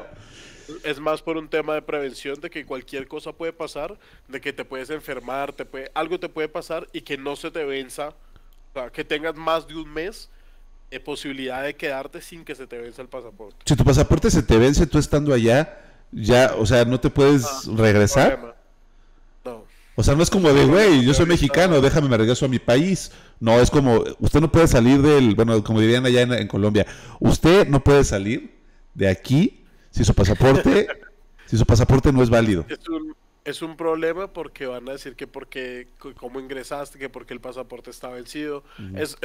[laughs] es más por un tema de prevención de que cualquier cosa puede pasar, de que te puedes enfermar, te puede, algo te puede pasar y que no se te venza, o sea, que tengas más de un mes eh, posibilidad de quedarte sin que se te vence el pasaporte. Si tu pasaporte se te vence tú estando allá, ya, o sea, no te puedes ah, regresar. No. O sea, no es como de, güey, yo soy mexicano, déjame me regreso a mi país. No, es como, usted no puede salir del, bueno, como dirían allá en, Colombia, usted no puede salir de aquí si su pasaporte, [laughs] si su pasaporte no es válido. Es es un problema porque van a decir que porque cómo ingresaste, que porque el pasaporte está vencido. es,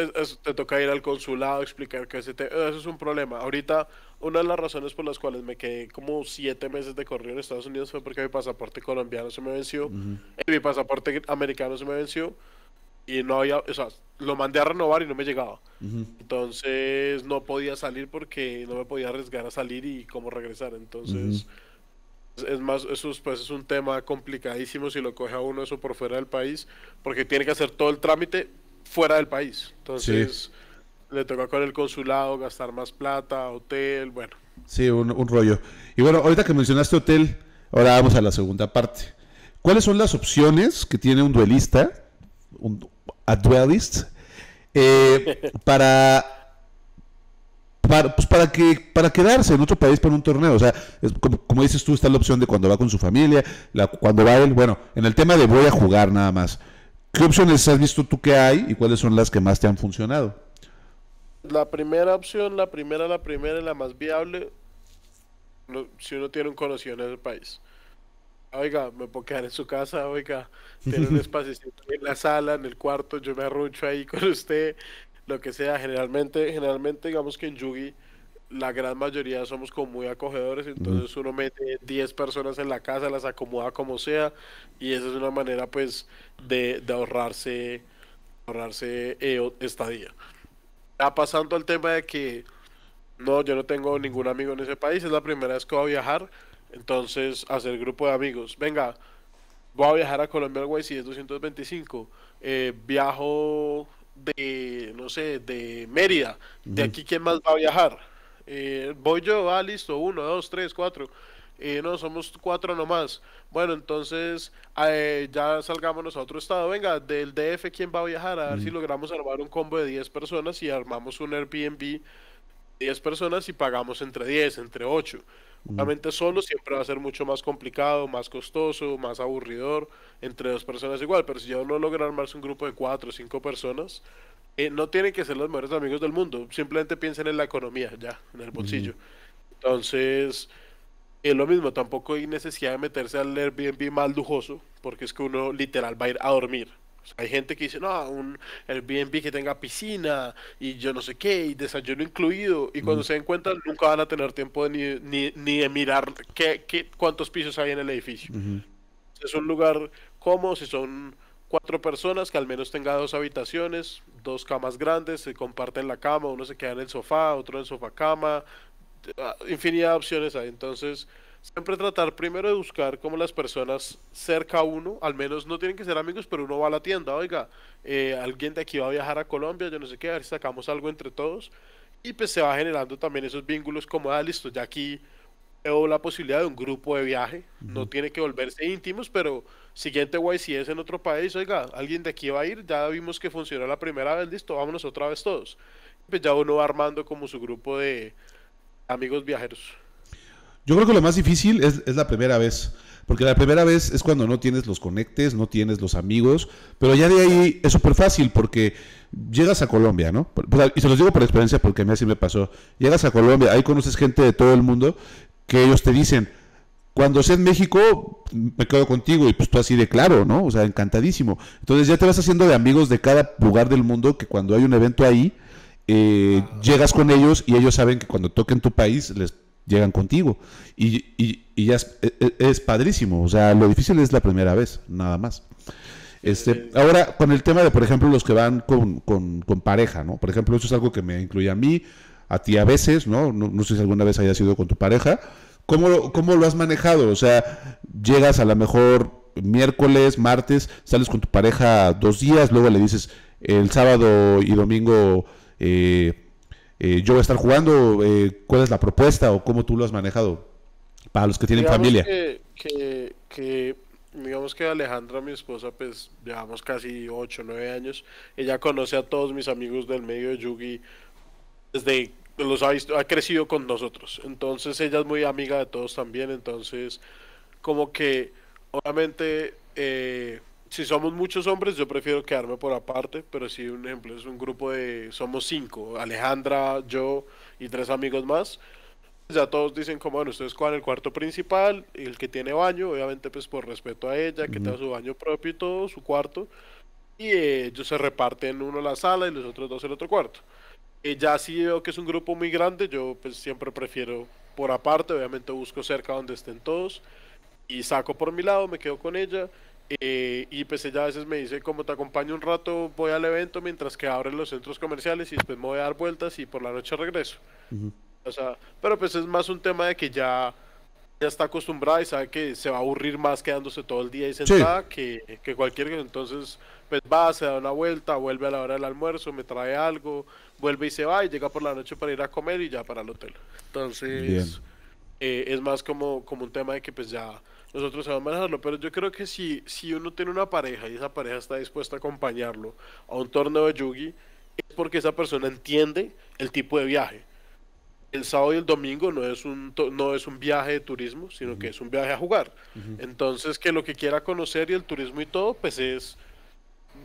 te toca ir al consulado, explicar que ese te, eso es un problema. Ahorita, una de las razones por las cuales me quedé como siete meses de corrido en Estados Unidos fue porque mi pasaporte colombiano se me venció, y mi pasaporte americano se me venció y no había, o sea, lo mandé a renovar y no me llegaba. Entonces no podía salir porque no me podía arriesgar a salir y cómo regresar. Entonces es más, eso es, pues, es un tema complicadísimo si lo coge a uno eso por fuera del país, porque tiene que hacer todo el trámite fuera del país. Entonces, le toca con el consulado gastar más plata, hotel, bueno. Sí, un, rollo. Y bueno, ahorita que mencionaste hotel, ahora vamos a la segunda parte. ¿Cuáles son las opciones que tiene un duelista, un a eh, [laughs] para para, pues para que para quedarse en otro país para un torneo. O sea, como, dices tú, está la opción de cuando va con su familia, la, cuando va él. Bueno, en el tema de voy a jugar nada más, ¿qué opciones has visto tú que hay y cuáles son las que más te han funcionado? La primera opción, la primera, la primera y la más viable, si uno tiene un conocido en el país. Oiga, me puedo quedar en su casa, oiga, tiene un [laughs] espacio en la sala, en el cuarto, yo me arrucho ahí con usted, lo que sea. Generalmente, generalmente digamos que en Yugi la gran mayoría somos como muy acogedores, entonces uno mete 10 personas en la casa, las acomoda como sea, y esa es una manera pues de, ahorrarse, ahorrarse eh, estadía. Ya pasando al tema de que no, yo no tengo ningún amigo en ese país, es la primera vez que voy a viajar, entonces hacer grupo de amigos, venga, voy a viajar a Colombia al si es 225, eh, viajo de, no sé, de Mérida, de aquí quién más va a viajar. Eh, voy yo, va, listo, uno, dos, tres, cuatro. Eh, no, somos cuatro nomás. Bueno, entonces eh, ya salgámonos a otro estado. Venga, del DF, ¿quién va a viajar? A ver si logramos armar un combo de 10 personas y armamos un Airbnb 10 personas y pagamos entre 10, entre 8. Obviamente solo siempre va a ser mucho más complicado, más costoso, más aburridor, entre dos personas igual, pero si ya uno logra armarse un grupo de cuatro o cinco personas, eh, no tienen que ser los mejores amigos del mundo, simplemente piensen en la economía, ya, en el bolsillo. Entonces, es lo mismo, tampoco hay necesidad de meterse al Airbnb mal lujoso, porque es que uno literal va a ir a dormir. Hay gente que dice, no, un Airbnb que tenga piscina y yo no sé qué, y desayuno incluido, y cuando se den cuenta nunca van a tener tiempo ni, ni, ni, de mirar qué, cuántos pisos hay en el edificio. Es un lugar cómodo, si son cuatro personas, que al menos tenga dos habitaciones, dos camas grandes, se comparten la cama, uno se queda en el sofá, otro en el sofá cama, ah, infinidad de opciones hay. Entonces, siempre tratar primero de buscar como las personas cerca uno, al menos no tienen que ser amigos, pero uno va a la tienda, oiga, eh, alguien de aquí va a viajar a Colombia, yo no sé qué, a ver si sacamos algo entre todos. Y pues se va generando también esos vínculos como, ah, listo, ya aquí veo la posibilidad de un grupo de viaje, no tiene que volverse íntimos, pero siguiente guay si es en otro país, oiga, alguien de aquí va a ir, ya vimos que funcionó la primera vez, listo, vámonos otra vez todos. Pues ya uno va armando como su grupo de amigos viajeros. Yo creo que lo más difícil es, la primera vez. Porque la primera vez es cuando no tienes los conectes, no tienes los amigos, pero ya de ahí es súper fácil porque llegas a Colombia, ¿no? Y se los digo por experiencia porque a mí así me pasó. Llegas a Colombia, ahí conoces gente de todo el mundo que ellos te dicen, cuando sea en México, me quedo contigo y pues tú así de claro, ¿no? O sea, encantadísimo. Entonces ya te vas haciendo de amigos de cada lugar del mundo que cuando hay un evento ahí, eh, ah. llegas con ellos y ellos saben que cuando toquen tu país les llegan contigo. Y, y, y ya e, e, es, padrísimo. O sea, lo difícil es la primera vez, nada más. Este, ahora, con el tema de, por ejemplo, los que van con, con, pareja, ¿no? Por ejemplo, eso es algo que me incluye a mí, a ti a veces, ¿no? No, sé si alguna vez hayas ido con tu pareja. ¿Cómo, ¿Cómo lo has manejado? O sea, llegas a lo mejor miércoles, martes, sales con tu pareja dos días, luego le dices el sábado y domingo eh, eh, yo voy a estar jugando, eh, cuál es la propuesta o cómo tú lo has manejado para los que tienen familia. Que, digamos que Alejandra, mi esposa, pues llevamos casi 8, 9 años, ella conoce a todos mis amigos del medio de Yugi desde los ha visto, ha crecido con nosotros. Entonces ella es muy amiga de todos también. Entonces, como que obviamente eh, si somos muchos hombres, yo prefiero quedarme por aparte, pero si un ejemplo es un grupo de, somos cinco, Alejandra, yo y tres amigos más, pues ya todos dicen como, bueno, ustedes cuál el cuarto principal, el que tiene baño, obviamente pues por respeto a ella, que tenga su baño propio y todo, su cuarto, y eh, ellos se reparten uno la sala y los otros dos el otro cuarto. ella ya si veo que es un grupo muy grande, yo pues siempre prefiero por aparte, obviamente busco cerca donde estén todos y saco por mi lado, me quedo con ella eh, y pues ella a veces me dice, como te acompaño un rato, voy al evento mientras que abren los centros comerciales y después me voy a dar vueltas y por la noche regreso. O sea, pero pues es más un tema de que ya, ya está acostumbrada y sabe que se va a aburrir más quedándose todo el día y sentada que, que cualquier Entonces, pues va, se da una vuelta, vuelve a la hora del almuerzo, me trae algo, vuelve y se va y llega por la noche para ir a comer y ya para el hotel. Entonces, eh, es más como, como un tema de que pues ya nosotros a manejarlo. Pero yo creo que si, si uno tiene una pareja y esa pareja está dispuesta a acompañarlo a un torneo de yugi, es porque esa persona entiende el tipo de viaje. El sábado y el domingo no es un, no es un viaje de turismo, sino que es un viaje a jugar. Entonces, que lo que quiera conocer y el turismo y todo, pues es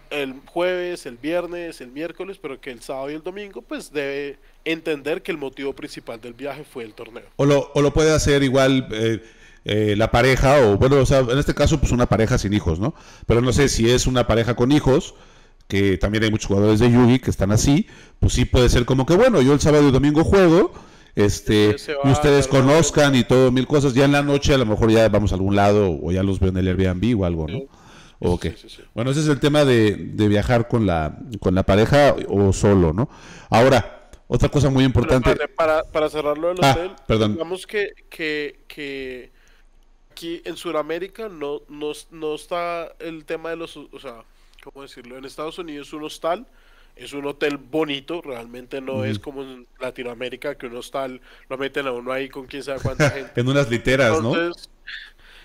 el jueves, el viernes, el miércoles, pero que el sábado y el domingo, pues debe entender que el motivo principal del viaje fue el torneo. O lo, puede hacer igual. Eh, eh, la pareja, o bueno, o sea, en este caso, pues una pareja sin hijos, ¿no? Pero no sé si es una pareja con hijos, que también hay muchos jugadores de Yugi que están así, pues sí puede ser como que, bueno, yo el sábado y domingo juego, este, y ustedes conozcan y todo, mil cosas, ya en la noche a lo mejor ya vamos a algún lado, o ya los veo en el Airbnb o algo, ¿no? Ok. Bueno, ese es el tema de, viajar con la, con la pareja o solo, ¿no? Ahora, otra cosa muy importante. para, para cerrarlo ah, hotel, perdón. digamos que, que, que aquí en Sudamérica no, no, está el tema de los, o sea, ¿cómo decirlo? En Estados Unidos un hostal es un hotel bonito, realmente no es como en Latinoamérica que un hostal lo meten a uno ahí con quién sabe cuánta [laughs] gente. en unas literas, ¿no?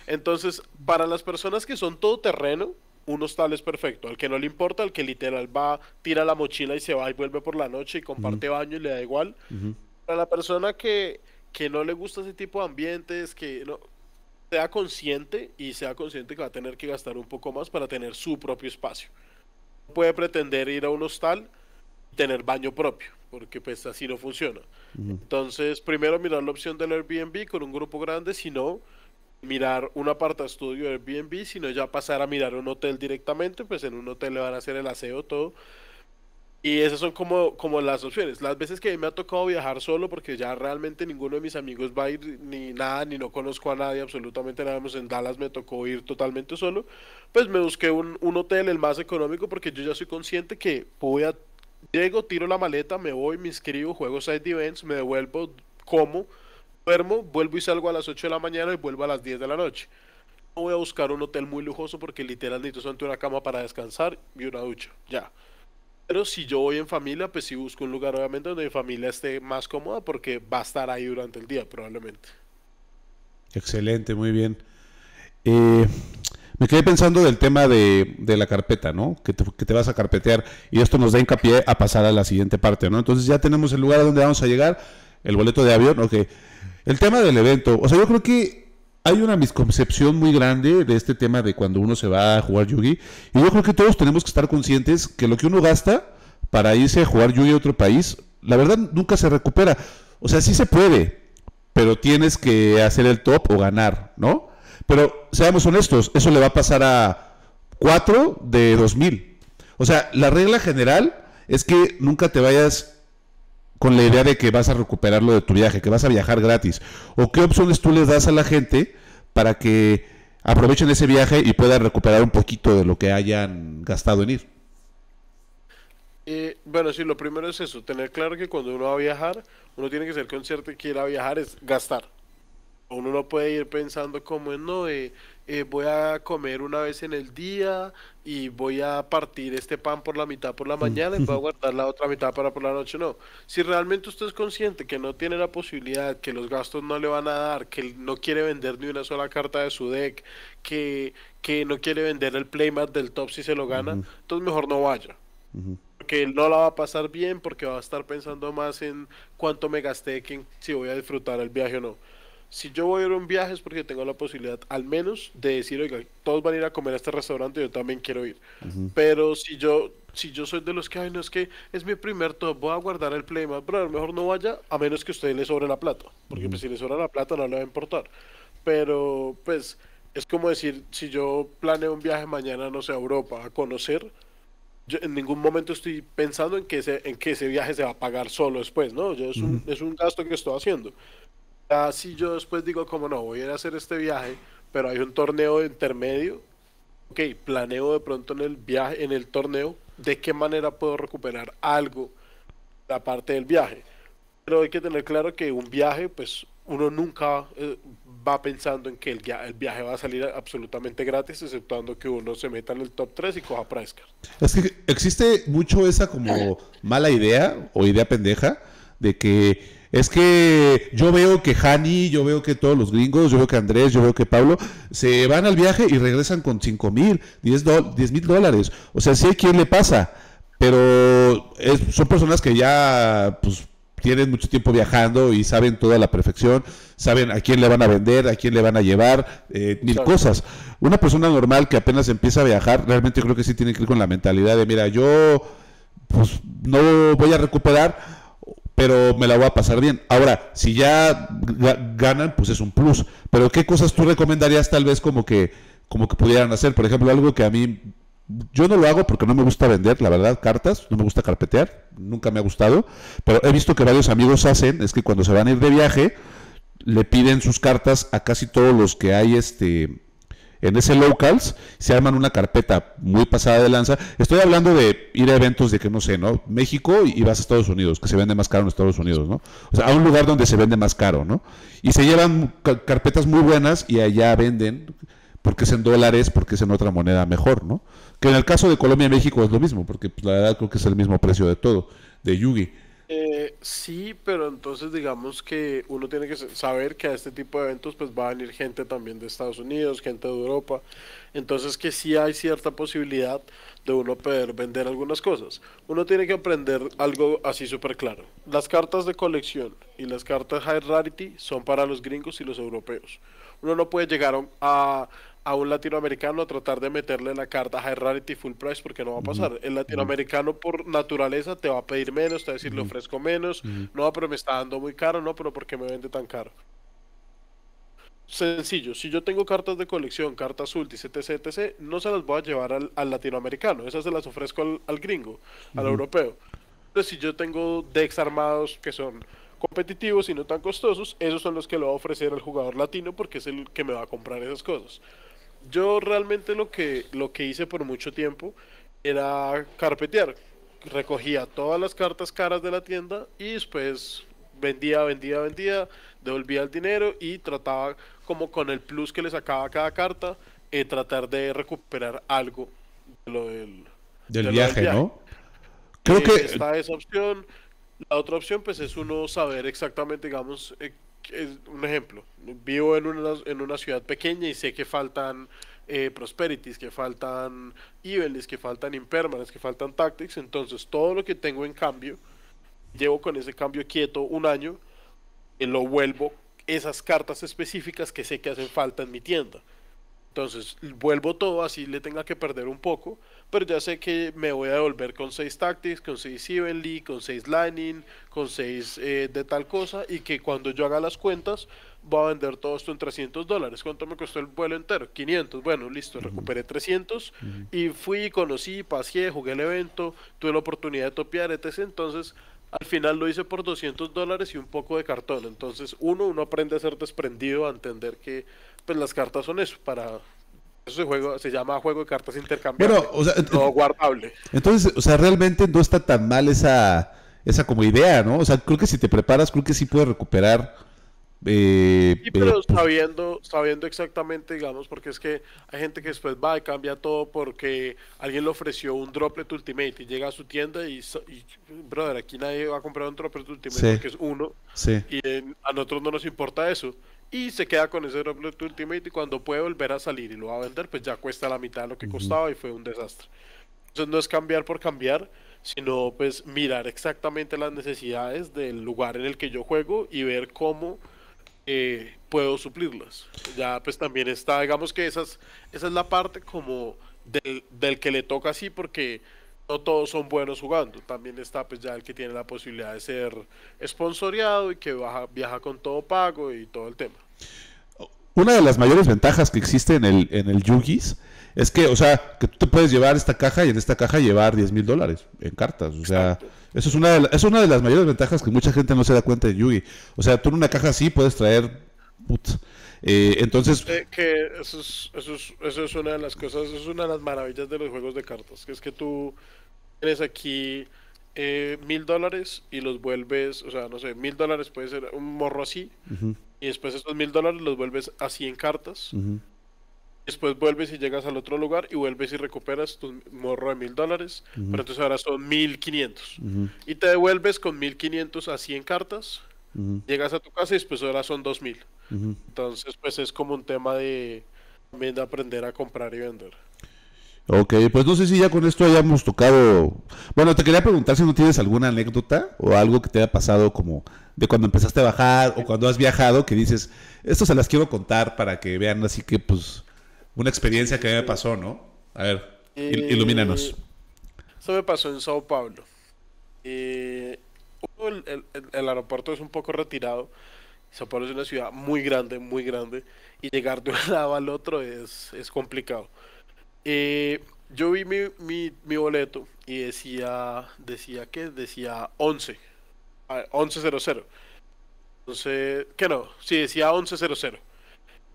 Entonces, para las personas que son todo terreno un hostal es perfecto. Al que no le importa, al que literal va, tira la mochila y se va y vuelve por la noche y comparte baño y le da igual. Para la persona que, que no le gusta ese tipo de ambientes, que no, sea consciente y sea consciente que va a tener que gastar un poco más para tener su propio espacio. No Puede pretender ir a un hostal y tener baño propio, porque pues así no funciona. Entonces, primero mirar la opción del Airbnb con un grupo grande, si no, mirar un aparta estudio Airbnb, si no, ya pasar a mirar un hotel directamente, pues en un hotel le van a hacer el aseo todo y esas son como, como las opciones. Las veces que me ha tocado viajar solo, porque ya realmente ninguno de mis amigos va a ir ni nada, ni no conozco a nadie, absolutamente nada. en Dallas me tocó ir totalmente solo. Pues me busqué un, un hotel, el más económico, porque yo ya soy consciente que voy a. Llego, tiro la maleta, me voy, me inscribo, juego side events, me devuelvo, como, duermo, vuelvo y salgo a las 8 de la mañana y vuelvo a las 10 de la noche. No voy a buscar un hotel muy lujoso porque literal necesito solamente una cama para descansar y una ducha. Ya. Pero si yo voy en familia, pues si busco un lugar obviamente donde mi familia esté más cómoda porque va a estar ahí durante el día probablemente. Excelente, muy bien. Eh, me quedé pensando del tema de, de la carpeta, ¿no? Que te, que te, vas a carpetear y esto nos da hincapié a pasar a la siguiente parte, ¿no? Entonces ya tenemos el lugar a donde vamos a llegar, el boleto de avión, ok. El tema del evento, o sea, yo creo que hay una misconcepción muy grande de este tema de cuando uno se va a jugar Yugi. Y yo creo que todos tenemos que estar conscientes que lo que uno gasta para irse a jugar Yugi a otro país, la verdad nunca se recupera. O sea, sí se puede, pero tienes que hacer el top o ganar, ¿no? Pero seamos honestos, eso le va a pasar a 4 de 2000. O sea, la regla general es que nunca te vayas con la idea de que vas a recuperar lo de tu viaje, que vas a viajar gratis? ¿O qué opciones tú les das a la gente para que aprovechen ese viaje y puedan recuperar un poquito de lo que hayan gastado en ir? Eh, bueno, sí, lo primero es eso, tener claro que cuando uno va a viajar, uno tiene que ser consciente que ir a viajar es gastar. Uno no puede ir pensando como, no, eh, eh, voy a comer una vez en el día y voy a partir este pan por la mitad por la mm. mañana y voy a [laughs] guardar la otra mitad para por la noche. No, si realmente usted es consciente que no tiene la posibilidad, que los gastos no le van a dar, que no quiere vender ni una sola carta de su deck, que, que no quiere vender el playmat del top si se lo gana, entonces mejor no vaya. que él no la va a pasar bien, porque va a estar pensando más en cuánto me gasté que si voy a disfrutar el viaje o no si yo voy a ir a un viaje es porque tengo la posibilidad, al menos, de decir, oiga, todos van a ir a comer a este restaurante, y yo también quiero ir. Pero si yo, si yo soy de los que, ay, no, es que es mi primer top, voy a guardar el play, más, lo mejor no vaya, a menos que a usted le sobre la plata. Porque pues, si le sobra la plata no le va a importar. Pero, pues, es como decir, si yo planeo un viaje mañana, no sé, a Europa, a conocer, yo en ningún momento estoy pensando en que ese, en que ese viaje se va a pagar solo después, ¿no? Yo es, un, es un gasto que estoy haciendo si yo después digo como no, voy a ir a hacer este viaje, pero hay un torneo intermedio, ok, planeo de pronto en el viaje, en el torneo, de qué manera puedo recuperar algo la parte del viaje. Pero hay que tener claro que un viaje, pues uno nunca eh, va pensando en que el, el, viaje va a salir absolutamente gratis, exceptuando que uno se meta en el top 3 y coja Pricecar. Es que existe mucho esa como mala idea o idea pendeja de que es que yo veo que Hani, yo veo que todos los gringos, yo veo que Andrés, yo veo que Pablo, se van al viaje y regresan con 5 mil, 10 mil dólares. O sea, sí hay quien le pasa, pero son personas que ya, pues, tienen mucho tiempo viajando y saben toda la perfección, saben a quién le van a vender, a quién le van a llevar, eh, mil cosas. Una persona normal que apenas empieza a viajar, realmente creo que sí tiene que ir con la mentalidad de, mira, yo pues no voy a recuperar, pero me la voy a pasar bien. Ahora, si ya ganan, pues es un plus. Pero ¿qué cosas tú recomendarías tal vez como que, como que pudieran hacer? Por ejemplo, algo que a mí, yo no lo hago porque no me gusta vender, la verdad, cartas, no me gusta carpetear, nunca me ha gustado, pero he visto que varios amigos hacen, es que cuando se van a ir de viaje, le piden sus cartas a casi todos los que hay este en ese locals, se arman una carpeta muy pasada de lanza. Estoy hablando de ir a eventos de que no sé, ¿no? México y vas a Estados Unidos, que se vende más caro en Estados Unidos, ¿no? O sea, a un lugar donde se vende más caro, ¿no? Y se llevan carpetas muy buenas y allá venden porque es en dólares, porque es en otra moneda mejor, ¿no? Que en el caso de Colombia y México es lo mismo, porque pues, la verdad creo que es el mismo precio de todo, de Yugi. Eh, sí, pero entonces digamos que uno tiene que saber que a este tipo de eventos pues va a venir gente también de Estados Unidos, gente de Europa, entonces que sí hay cierta posibilidad de uno poder vender algunas cosas. Uno tiene que aprender algo así súper claro. Las cartas de colección y las cartas high rarity son para los gringos y los europeos. Uno no puede llegar a, a un latinoamericano a tratar de meterle la carta high rarity full price porque no va a pasar. El latinoamericano por naturaleza te va a pedir menos, te va a decir le ofrezco menos, no, pero me está dando muy caro, no, pero porque me vende tan caro? Sencillo, si yo tengo cartas de colección, cartas ultis, etc, etc, no se las voy a llevar al, latinoamericano, esas se las ofrezco al, gringo, al europeo. Entonces, si yo tengo decks armados que son competitivos y no tan costosos, esos son los que le va a ofrecer al jugador latino porque es el que me va a comprar esas cosas yo realmente lo que, lo que hice por mucho tiempo era carpetear. Recogía todas las cartas caras de la tienda y después vendía, vendía, vendía, devolvía el dinero y trataba como con el plus que le sacaba cada carta, eh, tratar de recuperar algo de lo del, viaje, ¿no? Creo eh, que... Está esa opción, la otra opción, pues, es uno saber exactamente, digamos, eh, un ejemplo. Vivo en una, ciudad pequeña y sé que faltan eh, prosperities, que faltan Evenlys, que faltan impermanents, que faltan tactics. Entonces, todo lo que tengo en cambio, llevo con ese cambio quieto un año, y lo vuelvo esas cartas específicas que sé que hacen falta en mi tienda. Entonces vuelvo todo así, le tenga que perder un poco, pero ya sé que me voy a devolver con 6 Tactics, con 6 Evenly, con 6 Lining, con 6 eh, de tal cosa, y que cuando yo haga las cuentas, voy a vender todo esto en 300 dólares. ¿Cuánto me costó el vuelo entero? 500. Bueno, listo, recuperé 300 y fui, conocí, paseé, jugué el evento, tuve la oportunidad de topear, etc. Entonces, al final lo hice por 200 dólares y un poco de cartón. Entonces, uno, uno aprende a ser desprendido, a entender que pues las cartas son eso, para... Eso se, juego, se llama juego de cartas intercambiables no guardable. Entonces, o sea, realmente no está tan mal esa, esa como idea, ¿no? O sea, creo que si te preparas, creo que sí puedes recuperar. Eh, sí, eh, pero pues, sabiendo, sabiendo exactamente, digamos, porque es que hay gente que después va y cambia todo porque alguien le ofreció un droplet ultimate y llega a su tienda y, brother, aquí nadie va a comprar un droplet ultimate porque es uno y a nosotros no nos importa eso y se queda con ese Roblox Ultimate y cuando puede volver a salir y lo va a vender, pues ya cuesta la mitad de lo que costaba y fue un desastre. Entonces no es cambiar por cambiar, sino pues mirar exactamente las necesidades del lugar en el que yo juego y ver cómo eh, puedo suplirlas. Ya pues también está, digamos que esas, esa es la parte como del, del que le toca así porque no todos son buenos jugando. También está pues ya el que tiene la posibilidad de ser sponsoreado y que baja, viaja con todo pago y todo el tema. Una de las mayores ventajas que existe en el, en el Yugis es que, o sea, que tú te puedes llevar esta caja y en esta caja llevar 10 mil dólares en cartas. O sea, eso es una, de es una de las mayores ventajas que mucha gente no se da cuenta de Yugi. O sea, tú en una caja así puedes traer eh, entonces... Que eso es, una de las cosas, es una de las maravillas de los juegos de cartas, que es que tú tienes aquí eh, mil dólares y los vuelves, o sea, no sé, mil dólares puede ser un morro así, y después esos mil dólares los vuelves a en cartas. Después vuelves y llegas al otro lugar y vuelves y recuperas tu morro de mil dólares. Pero entonces ahora son mil quinientos. Y te devuelves con mil quinientos a 100 cartas. Llegas a tu casa y después ahora son 2000. mil Entonces, pues es como un tema de aprender a comprar y vender. Ok, pues no sé si ya con esto hayamos tocado. Bueno, te quería preguntar si no tienes alguna anécdota o algo que te haya pasado como de cuando empezaste a bajar o cuando has viajado que dices, esto se las quiero contar para que vean, así que pues una experiencia que me pasó, ¿no? A ver, eh, ilumínanos. Eso me pasó en Sao Paulo. Eh, el, aeropuerto es un poco retirado. Sao Paulo es una ciudad muy grande, muy grande. Y llegar de un [laughs] lado al otro es, complicado. Eh, yo vi mi, boleto y decía, decía que decía 11. 11.00. Entonces, que no, sí, decía 11.00.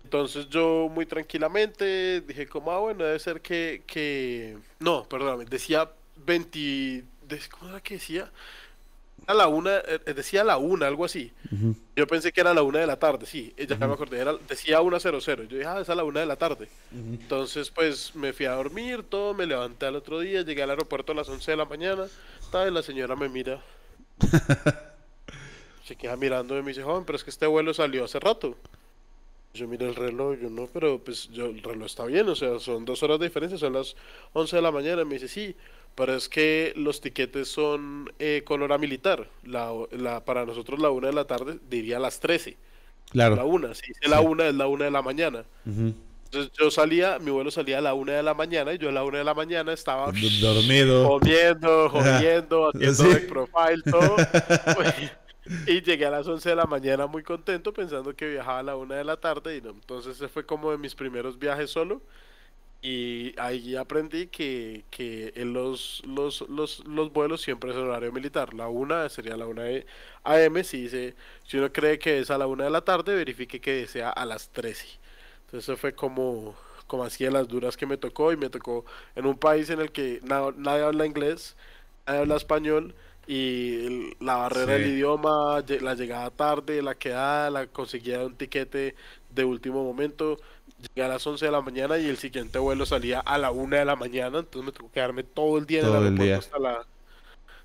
Entonces yo muy tranquilamente dije como, ah, bueno, debe ser que, que... No, perdóname, decía 20... ¿Cómo era que decía? a la una, eh, eh, decía la una, algo así. Yo pensé que era la una de la tarde, sí, ella eh, me acordé, decía una cero cero. Yo dije, ah, es a la una de la tarde. Entonces, pues me fui a dormir, todo, me levanté al otro día, llegué al aeropuerto a las 11 de la mañana, está la señora me mira. [laughs] se queda mirando y me dice, joven, pero es que este vuelo salió hace rato. Yo miro el reloj, yo no, pero pues yo, el reloj está bien, o sea, son dos horas de diferencia, son las 11 de la mañana. Me dice, sí, pero es que los tiquetes son eh, con militar. La, para nosotros la 1 de la tarde diría las 13. Claro. La 1, si dice la 1, es la 1 de la mañana. Entonces yo salía, mi vuelo salía a la 1 de la mañana y yo a la 1 de la mañana estaba dormido, comiendo, [laughs] jodiendo, ah, haciendo el profile, todo. [laughs] y llegué a las 11 de la mañana muy contento pensando que viajaba a la 1 de la tarde y no. entonces ese fue como de mis primeros viajes solo y ahí aprendí que, en los, los, vuelos siempre es horario militar. La una sería la una 1 AM. Si, dice, si uno cree que es a la una de la tarde, verifique que sea a las 13. Entonces eso fue como, como así de las duras que me tocó. Y me tocó en un país en el que nadie habla inglés, nadie habla español. Y la barrera del idioma, la llegada tarde, la quedada, la conseguida un tiquete de último momento llegué a las 11 de la mañana y el siguiente vuelo salía a la 1 de la mañana, entonces me tuve que quedarme todo el día en el aeropuerto la...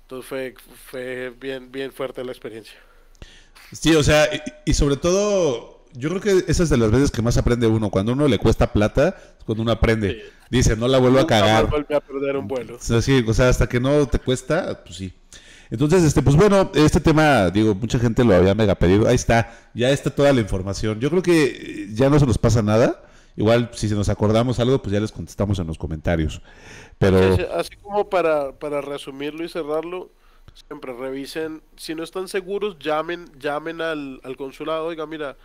Entonces fue, fue bien, bien fuerte la experiencia. Sí, o sea, y, sobre todo, yo creo que esas de las veces que más aprende uno. Cuando uno le cuesta plata, es cuando uno aprende. Dice, no la vuelvo a cagar. No vuelvo a perder un vuelo. o sea, hasta que no te cuesta, pues sí. Entonces, este, pues bueno, este tema, digo, mucha gente lo había mega pedido. Ahí está, ya está toda la información. Yo creo que eh, ya no se nos pasa nada. Igual, si se nos acordamos algo, pues ya les contestamos en los comentarios. Pero. Así como para, para resumirlo y cerrarlo, siempre revisen. Si no están seguros, llamen, llamen al, al consulado. Oiga, mira,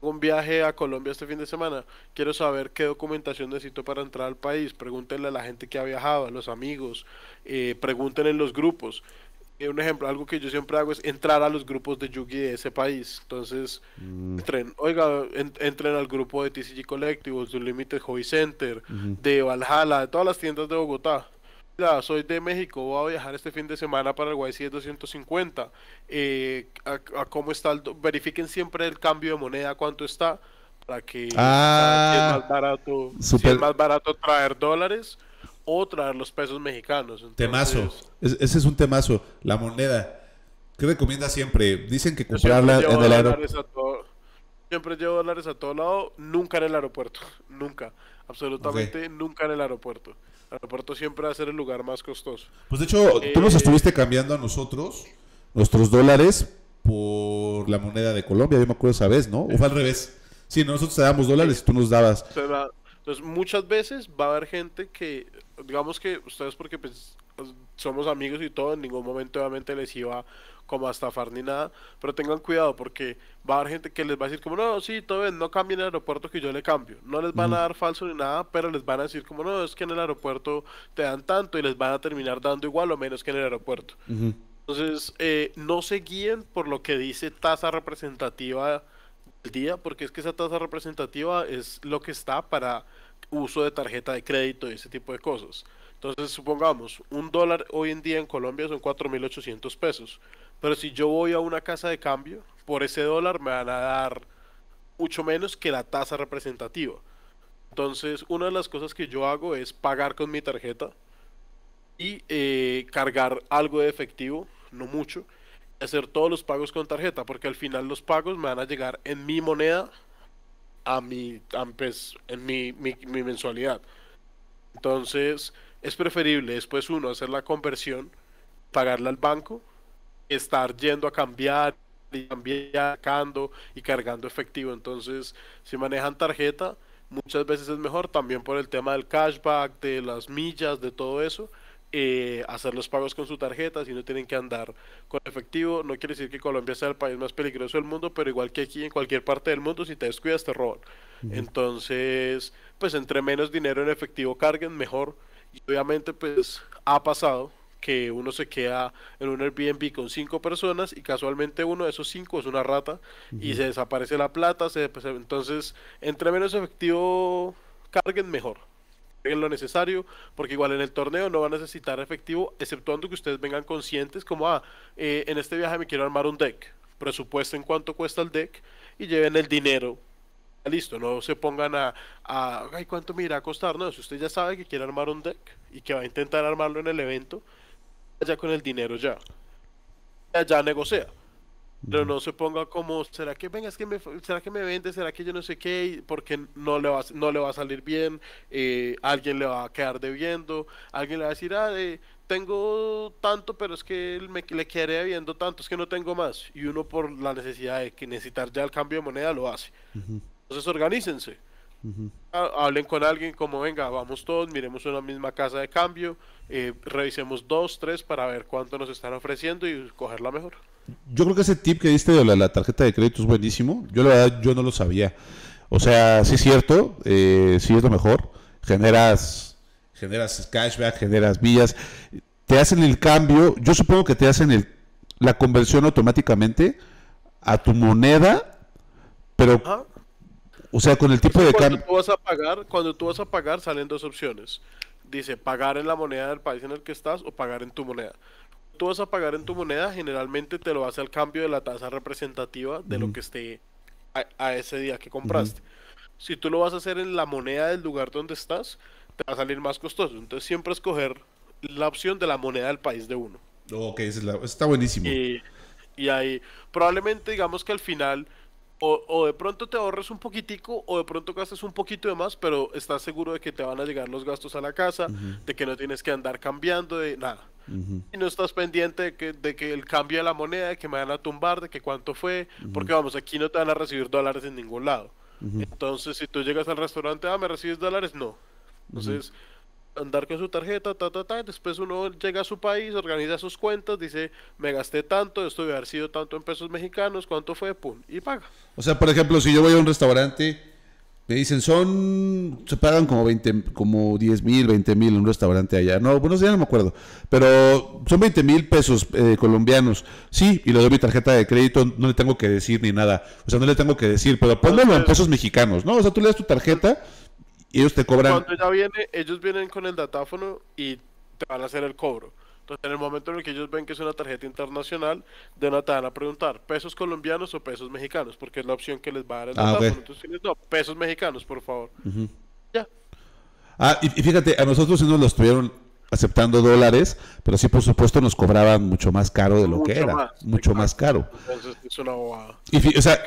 un viaje a Colombia este fin de semana. Quiero saber qué documentación necesito para entrar al país. Pregúntenle a la gente que ha viajado, a los amigos. Eh, pregúntenle en los grupos un ejemplo, algo que yo siempre hago es entrar a los grupos de Yugi de ese país. Entonces, mm. entren, oiga, entren al grupo de TCG Collectibles, de Limited Hobby Center, de Valhalla, de todas las tiendas de Bogotá. Mira, soy de México, voy a viajar este fin de semana para el YC 250. a, cómo está verifiquen siempre el cambio de moneda, cuánto está, para que, sea ah. más barato traer dólares otra los pesos mexicanos. temazo. ese es un temazo. La moneda. ¿Qué recomienda siempre? Dicen que comprarla en el aeropuerto. Siempre llevo dólares a todo lado, nunca en el aeropuerto. [laughs] Nunca. Absolutamente nunca en el aeropuerto. El aeropuerto siempre va a ser el lugar más costoso. Pues de hecho, tú nos eh, estuviste cambiando a nosotros, nuestros dólares, por la moneda de Colombia. Yo me acuerdo esa vez, ¿no? O fue al revés. Sí, nosotros te damos dólares y tú nos dabas. Entonces, muchas veces va a haber gente que digamos que ustedes porque pues, somos amigos y todo, en ningún momento obviamente les iba como a estafar ni nada, pero tengan cuidado porque va a haber gente que les va a decir como, no, sí, todo bien, no cambien el aeropuerto que yo le cambio. No les van a dar falso ni nada, pero les van a decir como, no, es que en el aeropuerto te dan tanto y les van a terminar dando igual o menos que en el aeropuerto. Entonces, eh, no se guíen por lo que dice tasa representativa del día, porque es que esa tasa representativa es lo que está para uso de tarjeta de crédito y ese tipo de cosas. Entonces, supongamos, un dólar hoy en día en Colombia son 4.800 pesos. Pero si yo voy a una casa de cambio, por ese dólar me van a dar mucho menos que la tasa representativa. Entonces, una de las cosas que yo hago es pagar con mi tarjeta y eh, cargar algo de efectivo, no mucho, hacer todos los pagos con tarjeta, porque al final los pagos me van a llegar en mi moneda a pues, mi, mi, mensualidad. Entonces, es preferible después uno hacer la conversión, pagarla al banco, estar yendo a cambiar y y cargando efectivo. Entonces, si manejan tarjeta, muchas veces es mejor también por el tema del cashback, de las millas, de todo eso. Eh, hacer los pagos con su tarjeta, si no tienen que andar con efectivo. No quiere decir que Colombia sea el país más peligroso del mundo, pero igual que aquí en cualquier parte del mundo, si te descuidas te roban. Entonces, pues entre menos dinero en efectivo carguen, mejor. Y obviamente, pues ha pasado que uno se queda en un Airbnb con cinco personas y casualmente uno de esos cinco es una rata y se desaparece la plata. Se, pues, entonces, entre menos efectivo carguen, mejor lo necesario, porque igual en el torneo no va a necesitar efectivo, exceptuando que ustedes vengan conscientes como, ah, eh, en este viaje me quiero armar un deck, presupuesto en cuánto cuesta el deck y lleven el dinero. Listo, no se pongan a, a ay, ¿cuánto me irá a costar? No, si usted ya sabe que quiere armar un deck y que va a intentar armarlo en el evento, ya con el dinero ya. Ya, ya negocia. Pero no se ponga como, ¿será que venga, que me, será que me vende? ¿Será que yo no sé qué? Porque no le va, no le va a salir bien, eh, alguien le va a quedar debiendo, alguien le va a decir, ah, eh, tengo tanto, pero es que me, le quiere debiendo tanto, es que no tengo más. Y uno por la necesidad de que necesitar ya el cambio de moneda lo hace. Entonces organícense. Hablen con alguien como venga, vamos todos, miremos una misma casa de cambio, eh, revisemos dos, tres para ver cuánto nos están ofreciendo y coger la mejor yo creo que ese tip que diste de la, tarjeta de crédito es buenísimo. Yo la verdad, yo no lo sabía. O sea, sí es cierto, eh, sí es lo mejor. Generas, generas cashback, generas vías, te hacen el cambio. Yo supongo que te hacen el, la conversión automáticamente a tu moneda, pero, o sea, con el tipo de cambio. Cuando tú vas a pagar, cuando tú vas a pagar, salen dos opciones. Dice pagar en la moneda del país en el que estás o pagar en tu moneda tú vas a pagar en tu moneda, generalmente te lo hace al cambio de la tasa representativa de lo que esté a, ese día que compraste. Si tú lo vas a hacer en la moneda del lugar donde estás, te va a salir más costoso. Entonces siempre escoger la opción de la moneda del país de uno. Ok, está buenísimo. y ahí, probablemente digamos que al final o, de pronto te ahorras un poquitico o de pronto gastas un poquito de más, pero estás seguro de que te van a llegar los gastos a la casa, de que no tienes que andar cambiando, de nada. Y no estás pendiente de que, el cambio de la moneda, de que me van a tumbar, de que cuánto fue, porque vamos, aquí no te van a recibir dólares en ningún lado. Entonces, si tú llegas al restaurante, ah, me recibes dólares, no. Entonces, andar con su tarjeta, ta, ta, ta. Después uno llega a su país, organiza sus cuentas, dice, me gasté tanto, esto debe haber sido tanto en pesos mexicanos, cuánto fue, pum, y paga. O sea, por ejemplo, si yo voy a un restaurante, me dicen, son, se pagan como 20, como 10 mil, 20 mil en un restaurante allá. No, bueno, ya no me acuerdo, pero son 20 mil pesos eh, colombianos. Sí, y le doy mi tarjeta de crédito, no le tengo que decir ni nada. O sea, no le tengo que decir, pero pónmelo en pesos mexicanos, ¿no? O sea, tú le das tu tarjeta y ellos te cobran. Cuando ya viene, ellos vienen con el datáfono y te van a hacer el cobro. Entonces, en el momento en el que ellos ven que es una tarjeta internacional, de una te van a preguntar pesos colombianos o pesos mexicanos, porque es la opción que les va a dar el ah, datáfono. Entonces, no, pesos mexicanos, por favor. Ya. Ah, y, fíjate, a nosotros sí nos lo estuvieron aceptando dólares, pero sí, por supuesto, nos cobraban mucho más caro de lo que era. mucho más caro. Entonces, es una bobada. Y, o sea,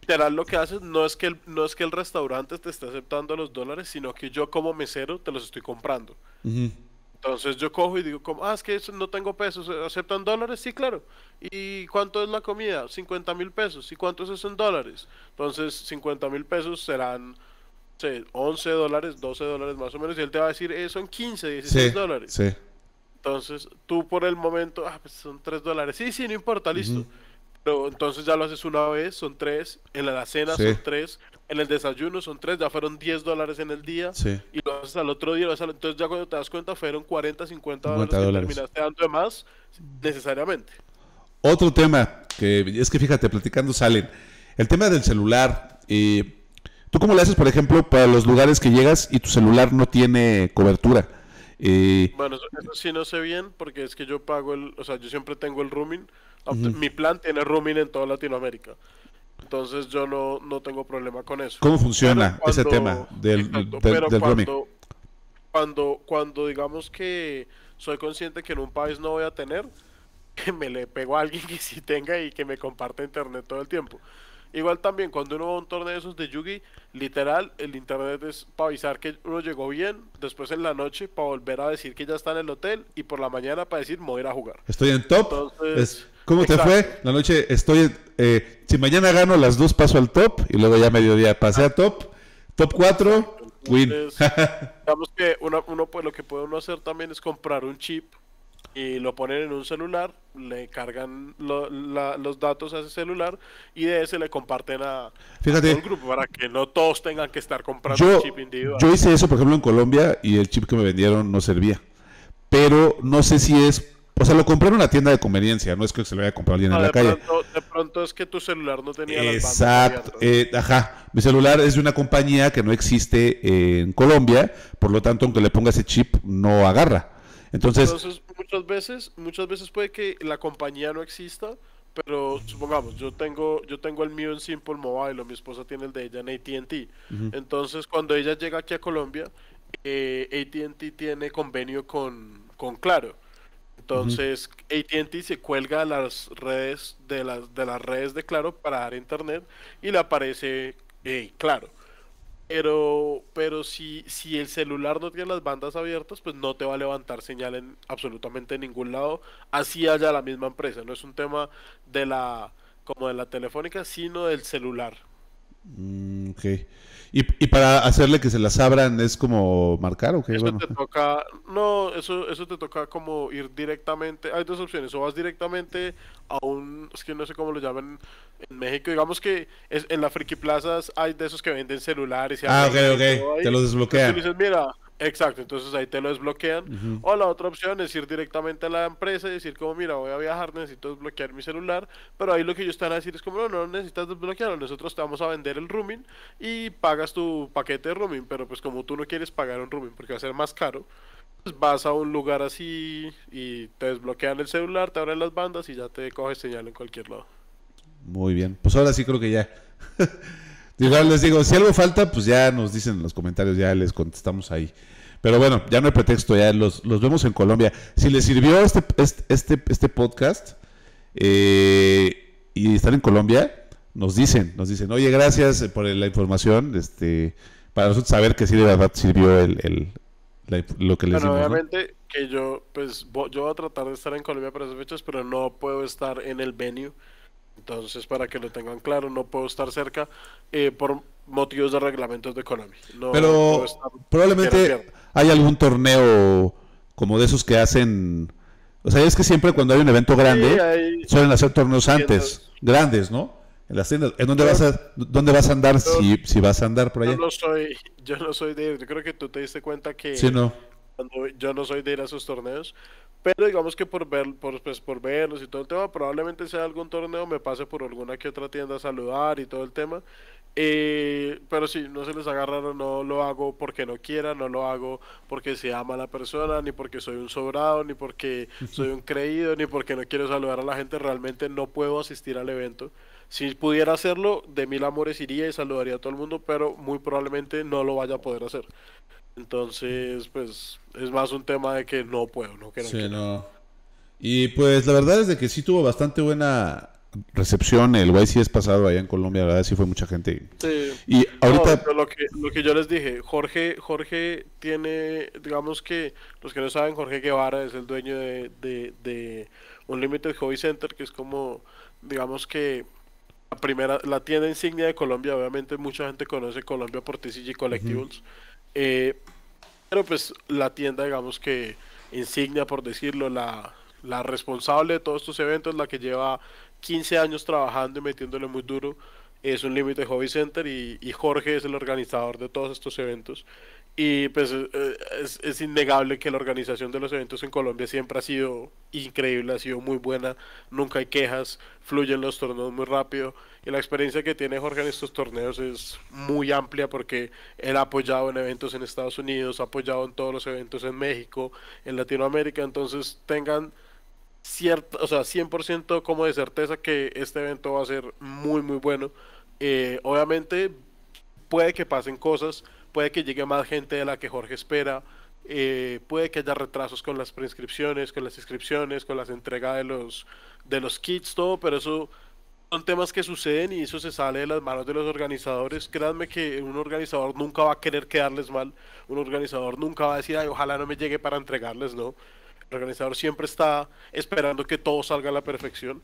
literal lo que haces no es que el, no es que el restaurante te esté aceptando los dólares, sino que yo como mesero te los estoy comprando. Entonces yo cojo y digo, como, ah, es que no tengo pesos, ¿aceptan dólares? Sí, claro. ¿Y cuánto es la comida? 50 mil pesos. ¿Y cuántos son en dólares? Entonces 50 mil pesos serán sé, 11 dólares, 12 dólares más o menos. Y él te va a decir, eh, son 15, 16 dólares. Entonces tú por el momento, ah, pues son 3 dólares. Sí, sí, no importa, listo. Pero entonces ya lo haces una vez, son tres. En la cena son tres. En el desayuno son tres. Ya fueron 10 dólares en el día. Y lo haces al otro día. Entonces ya cuando te das cuenta fueron 40, 50 dólares, que dólares. terminaste dando de más necesariamente. Otro tema que es que fíjate, platicando salen. El tema del celular. Eh, ¿Tú cómo le haces, por ejemplo, para los lugares que llegas y tu celular no tiene cobertura? Eh, bueno, eso, sí no sé bien porque es que yo pago el, o sea, yo siempre tengo el roaming mi plan tiene roaming en toda Latinoamérica. Entonces yo no, no tengo problema con eso. ¿Cómo funciona ese tema del, del, cuando, roaming? Cuando, cuando digamos que soy consciente que en un país no voy a tener, [laughs] que me le pego a alguien que sí tenga y que me comparte internet todo el tiempo. Igual también, cuando uno va a un torneo de esos de Yugi, literal, el internet es para avisar que uno llegó bien, después en la noche para volver a decir que ya está en el hotel y por la mañana para decir, voy a ir a jugar. Estoy en top. Entonces, ¿Cómo te fue? La noche estoy, eh, si mañana gano las dos paso al top y luego ya mediodía pasé a top, top 4, win. [laughs] digamos que uno, pues, lo que puede uno hacer también es comprar un chip y lo ponen en un celular, le cargan los datos a ese celular y de ese le comparten a, un grupo para que no todos tengan que estar comprando yo, un chip individual. Yo hice eso, por ejemplo, en Colombia y el chip que me vendieron no servía. Pero no sé si es o sea, lo compré en una tienda de conveniencia, no es que se lo haya comprado alguien en ah, la calle. de pronto es que tu celular no tenía Exacto, eh, ajá. Mi celular es de una compañía que no existe en Colombia, por lo tanto, aunque le ponga ese chip, no agarra. Entonces, muchas veces, muchas veces puede que la compañía no exista, pero supongamos, yo tengo, yo tengo el mío en Simple Mobile, o mi esposa tiene el de ella en ATT. Entonces, cuando ella llega aquí a Colombia, eh, ATT tiene convenio con, con Claro. Entonces, ATT se cuelga las redes de las, de las redes de Claro para dar internet y le aparece Claro. Pero, pero si, si el celular no tiene las bandas abiertas, pues no te va a levantar señal en absolutamente ningún lado, así haya la misma empresa. No es un tema de la como de la telefónica, sino del celular. Mm, ok. ¿Y, ¿Y, para hacerle que se las abran es como marcar o qué? Eso te toca, no, eso, eso te toca como ir directamente, hay dos opciones, o vas directamente a un, es que no sé cómo lo llaman en México, digamos que es, en las Friki Plazas hay de esos que venden celulares y Ah, ok, ok, te los desbloquean. Y dices, mira, Exacto, entonces ahí te lo desbloquean. O la otra opción es ir directamente a la empresa y decir como, mira, voy a viajar, necesito desbloquear mi celular, pero ahí lo que ellos están a decir es como, no, no necesitas desbloquearlo, nosotros te vamos a vender el roaming y pagas tu paquete de rooming, pero pues como tú no quieres pagar un roaming porque va a ser más caro, pues vas a un lugar así y te desbloquean el celular, te abren las bandas y ya te coges señal en cualquier lado. Muy bien, pues ahora sí creo que ya. [laughs] Igual les digo, si algo falta, pues ya nos dicen en los comentarios, ya les contestamos ahí. Pero bueno, ya no hay pretexto, ya los, vemos en Colombia. Si les sirvió este, este, este, este podcast eh, y estar en Colombia, nos dicen, nos dicen, oye, gracias por la información, este, para nosotros saber que sí de verdad sirvió el, lo que les bueno, obviamente que yo, pues, yo voy a tratar de estar en Colombia para pero no puedo estar en el venue entonces, para que lo tengan claro, no puedo estar cerca eh, por motivos de reglamentos de economía. Pero probablemente hay algún torneo como de esos que hacen... O sea, es que siempre cuando hay un evento grande, suelen hacer torneos antes, grandes, ¿no? En las tiendas. ¿En dónde, vas, a, dónde vas a andar si, si, vas a andar por allá? Yo no soy, yo no soy de... Yo creo que tú te diste cuenta que... Sí, no yo no soy de ir a esos torneos, pero digamos que por ver, por, pues, por verlos y todo el tema, probablemente sea algún torneo, me pase por alguna que otra tienda a saludar y todo el tema. Eh, pero si sí, no se les agarraron, no lo hago porque no quiera, no lo hago porque se ama la persona, ni porque soy un sobrado, ni porque soy un creído, ni porque no quiero saludar a la gente. Realmente no puedo asistir al evento. Si pudiera hacerlo, de mil amores iría y saludaría a todo el mundo, pero muy probablemente no lo vaya a poder hacer. Entonces, pues es más un tema de que no puedo, no quiero. Sí, Y pues la verdad es de que sí tuvo bastante buena recepción el si es pasado allá en Colombia, la verdad sí fue mucha gente. Y ahorita... lo, que, lo que yo les dije, Jorge, Jorge tiene, digamos que, los que no saben, Jorge Guevara es el dueño de, de, de Unlimited Hobby Center, que es como, digamos que la primera, la tienda insignia de Colombia, obviamente mucha gente conoce Colombia por TCG Collectibles, eh, pero pues la tienda, digamos que insignia, por decirlo, la, la responsable de todos estos eventos, la que lleva 15 años trabajando y metiéndole muy duro, es un límite Hobby Center y, Jorge es el organizador de todos estos eventos. Y pues eh, es, es, innegable que la organización de los eventos en Colombia siempre ha sido increíble, ha sido muy buena, nunca hay quejas, fluyen los torneos muy rápido y la experiencia que tiene Jorge en estos torneos es muy amplia porque él ha apoyado en eventos en Estados Unidos, ha apoyado en todos los eventos en México, en Latinoamérica, entonces tengan o sea, 100% como de certeza que este evento va a ser muy, muy bueno. Eh, obviamente puede que pasen cosas, puede que llegue más gente de la que Jorge espera, eh, puede que haya retrasos con las preinscripciones, con las inscripciones, con las entregas de los, de los kits, todo, pero eso son temas que suceden y eso se sale de las manos de los organizadores. Créanme que un organizador nunca va a querer quedarles mal, un organizador nunca va a decir, Ay, ojalá no me llegue para entregarles, no. El organizador siempre está esperando que todo salga a la perfección.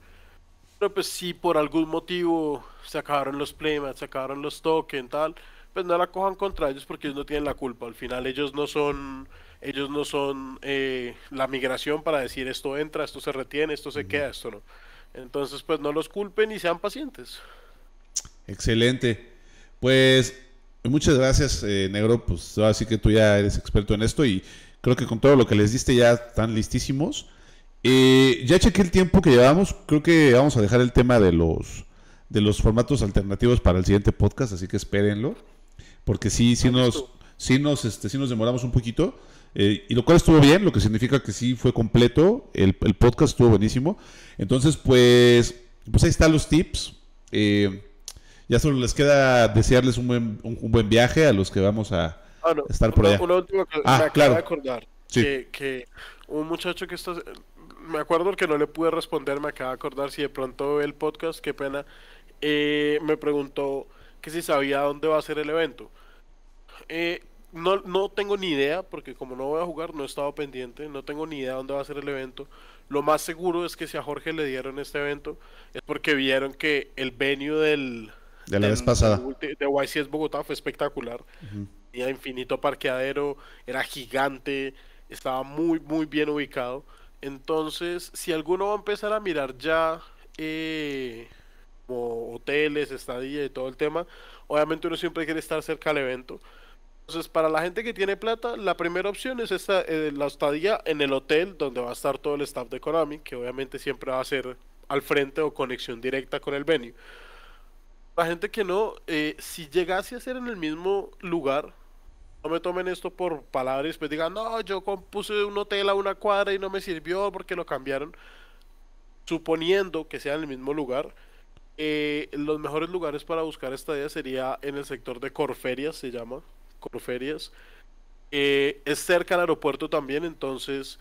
Pero pues si por algún motivo se acabaron los playmats, se acabaron los tokens, tal, pues no la cojan contra ellos porque ellos no tienen la culpa. Al final ellos no son, ellos no son eh, la migración para decir esto entra, esto se retiene, esto se queda, esto no. Entonces, pues no los culpen y sean pacientes. Excelente. Pues muchas gracias, eh, Negro. Pues así que tú ya eres experto en esto y creo que con todo lo que les diste ya están listísimos. Eh, ya chequé el tiempo que llevamos. Creo que vamos a dejar el tema de los de los formatos alternativos para el siguiente podcast, así que espérenlo, porque si si nos, nos, este, nos demoramos un poquito. Eh, y lo cual estuvo bien, lo que significa que sí fue completo, el, el podcast estuvo buenísimo. Entonces, pues, pues ahí están los tips. Eh, ya solo les queda desearles un buen, un, buen viaje a los que vamos a ah, estar por allá. Una última que ah, me claro. de acordar. Que, un muchacho que está... Me acuerdo que no le pude responder, me acaba de acordar si de pronto ve el podcast, qué pena. Eh, me preguntó que si sabía dónde va a ser el evento. Eh, no, no tengo ni idea, porque como no voy a jugar, no he estado pendiente, no tengo ni idea dónde va a ser el evento. Lo más seguro es que si a Jorge le dieron este evento, es porque vieron que el venue del... De la vez pasada. De, YCS Bogotá fue espectacular. infinito parqueadero, era gigante, estaba muy, muy bien ubicado. Entonces, si alguno va a empezar a mirar ya eh, como hoteles, estadía y todo el tema, obviamente uno siempre quiere estar cerca del evento entonces, para la gente que tiene plata, la primera opción es esta, eh, la estadía en el hotel donde va a estar todo el staff de Konami, que obviamente siempre va a ser al frente o conexión directa con el venue. La gente que no, eh, si llegase a ser en el mismo lugar, no me tomen esto por palabras y después digan, no, yo puse un hotel a una cuadra y no me sirvió porque lo cambiaron. Suponiendo que sea en el mismo lugar, eh, los mejores lugares para buscar estadía sería en el sector de Corferias, se llama Corferias. Eh, es cerca al aeropuerto también, entonces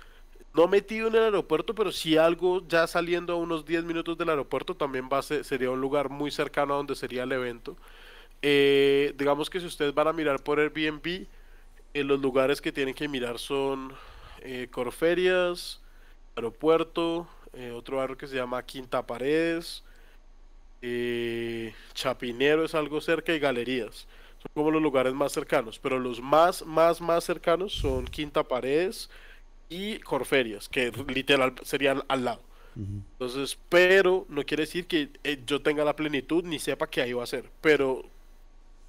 no metido en el aeropuerto, pero si algo ya saliendo a unos 10 minutos del aeropuerto también va sería un lugar muy cercano a donde sería el evento. Eh, digamos que si ustedes van a mirar por Airbnb, en eh, los lugares que tienen que mirar son Corferias, aeropuerto, otro barrio que se llama Quinta Paredes, Chapinero es algo cerca y galerías. Son como los lugares más cercanos, pero los más, más, más cercanos son Quinta Paredes y Corferias, que literal serían al lado. Entonces, pero no quiere decir que eh, yo tenga la plenitud ni sepa que ahí va a ser, pero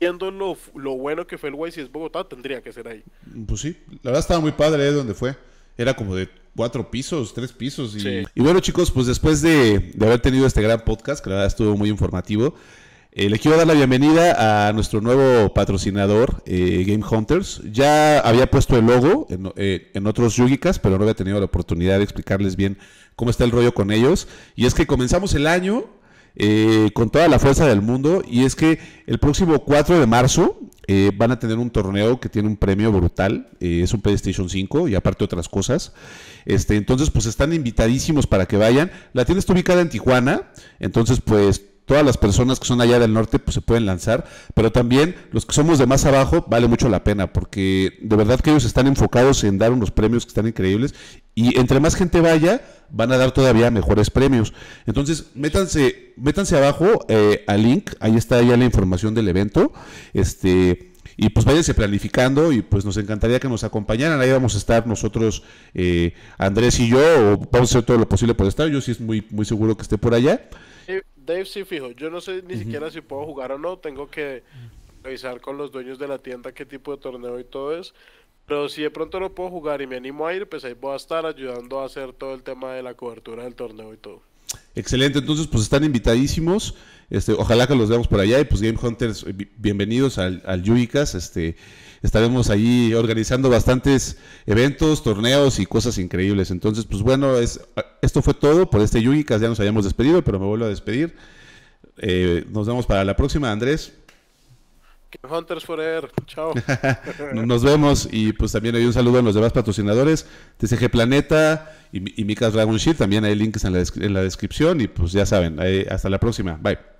viendo lo, lo bueno que fue el Guay, si es Bogotá, tendría que ser ahí. Mm, pues sí, la verdad estaba muy padre donde fue. Era como de cuatro pisos, tres pisos. Y, bueno, chicos, pues después de, de, haber tenido este gran podcast, que la verdad estuvo muy informativo, eh, le quiero dar la bienvenida a nuestro nuevo patrocinador, eh, Game Hunters. Ya había puesto el logo en, eh, otros Yugikas, pero no había tenido la oportunidad de explicarles bien cómo está el rollo con ellos. Y es que comenzamos el año con toda la fuerza del mundo. Y es que el próximo 4 de marzo van a tener un torneo que tiene un premio brutal. es un PlayStation 5 y aparte otras cosas. Este, entonces, pues están invitadísimos para que vayan. La tienda está ubicada en Tijuana. Entonces, pues todas las personas que son allá del norte pues se pueden lanzar, pero también los que somos de más abajo vale mucho la pena porque de verdad que ellos están enfocados en dar unos premios que están increíbles y entre más gente vaya van a dar todavía mejores premios. Entonces, métanse, métanse abajo eh, al link, ahí está ya la información del evento. Este y pues váyanse planificando y pues nos encantaría que nos acompañaran. Ahí vamos a estar nosotros, eh, Andrés y yo, o vamos a hacer todo lo posible por estar. Yo sí es muy, muy seguro que esté por allá. Dave sí fijo, yo no sé ni siquiera si puedo jugar o no, tengo que revisar con los dueños de la tienda qué tipo de torneo y todo es. Pero si de pronto no puedo jugar y me animo a ir, pues ahí voy a estar ayudando a hacer todo el tema de la cobertura del torneo y todo. Excelente, entonces pues están invitadísimos. Este, ojalá que los veamos por allá y pues Game Hunters, eh, bienvenidos al, al Yubicas, este estaremos ahí organizando bastantes eventos, torneos y cosas increíbles. Entonces, pues bueno, es, esto fue todo por este Yugicas. Ya nos habíamos despedido, pero me vuelvo a despedir. Eh, nos vemos para la próxima, Andrés. Hunters Forever, chao. [laughs] Nos vemos y pues también hay un saludo a los demás patrocinadores, TCG Planeta y, y Micas Dragon Shield, también hay links en la, descripción y pues ya saben, hasta la próxima, bye.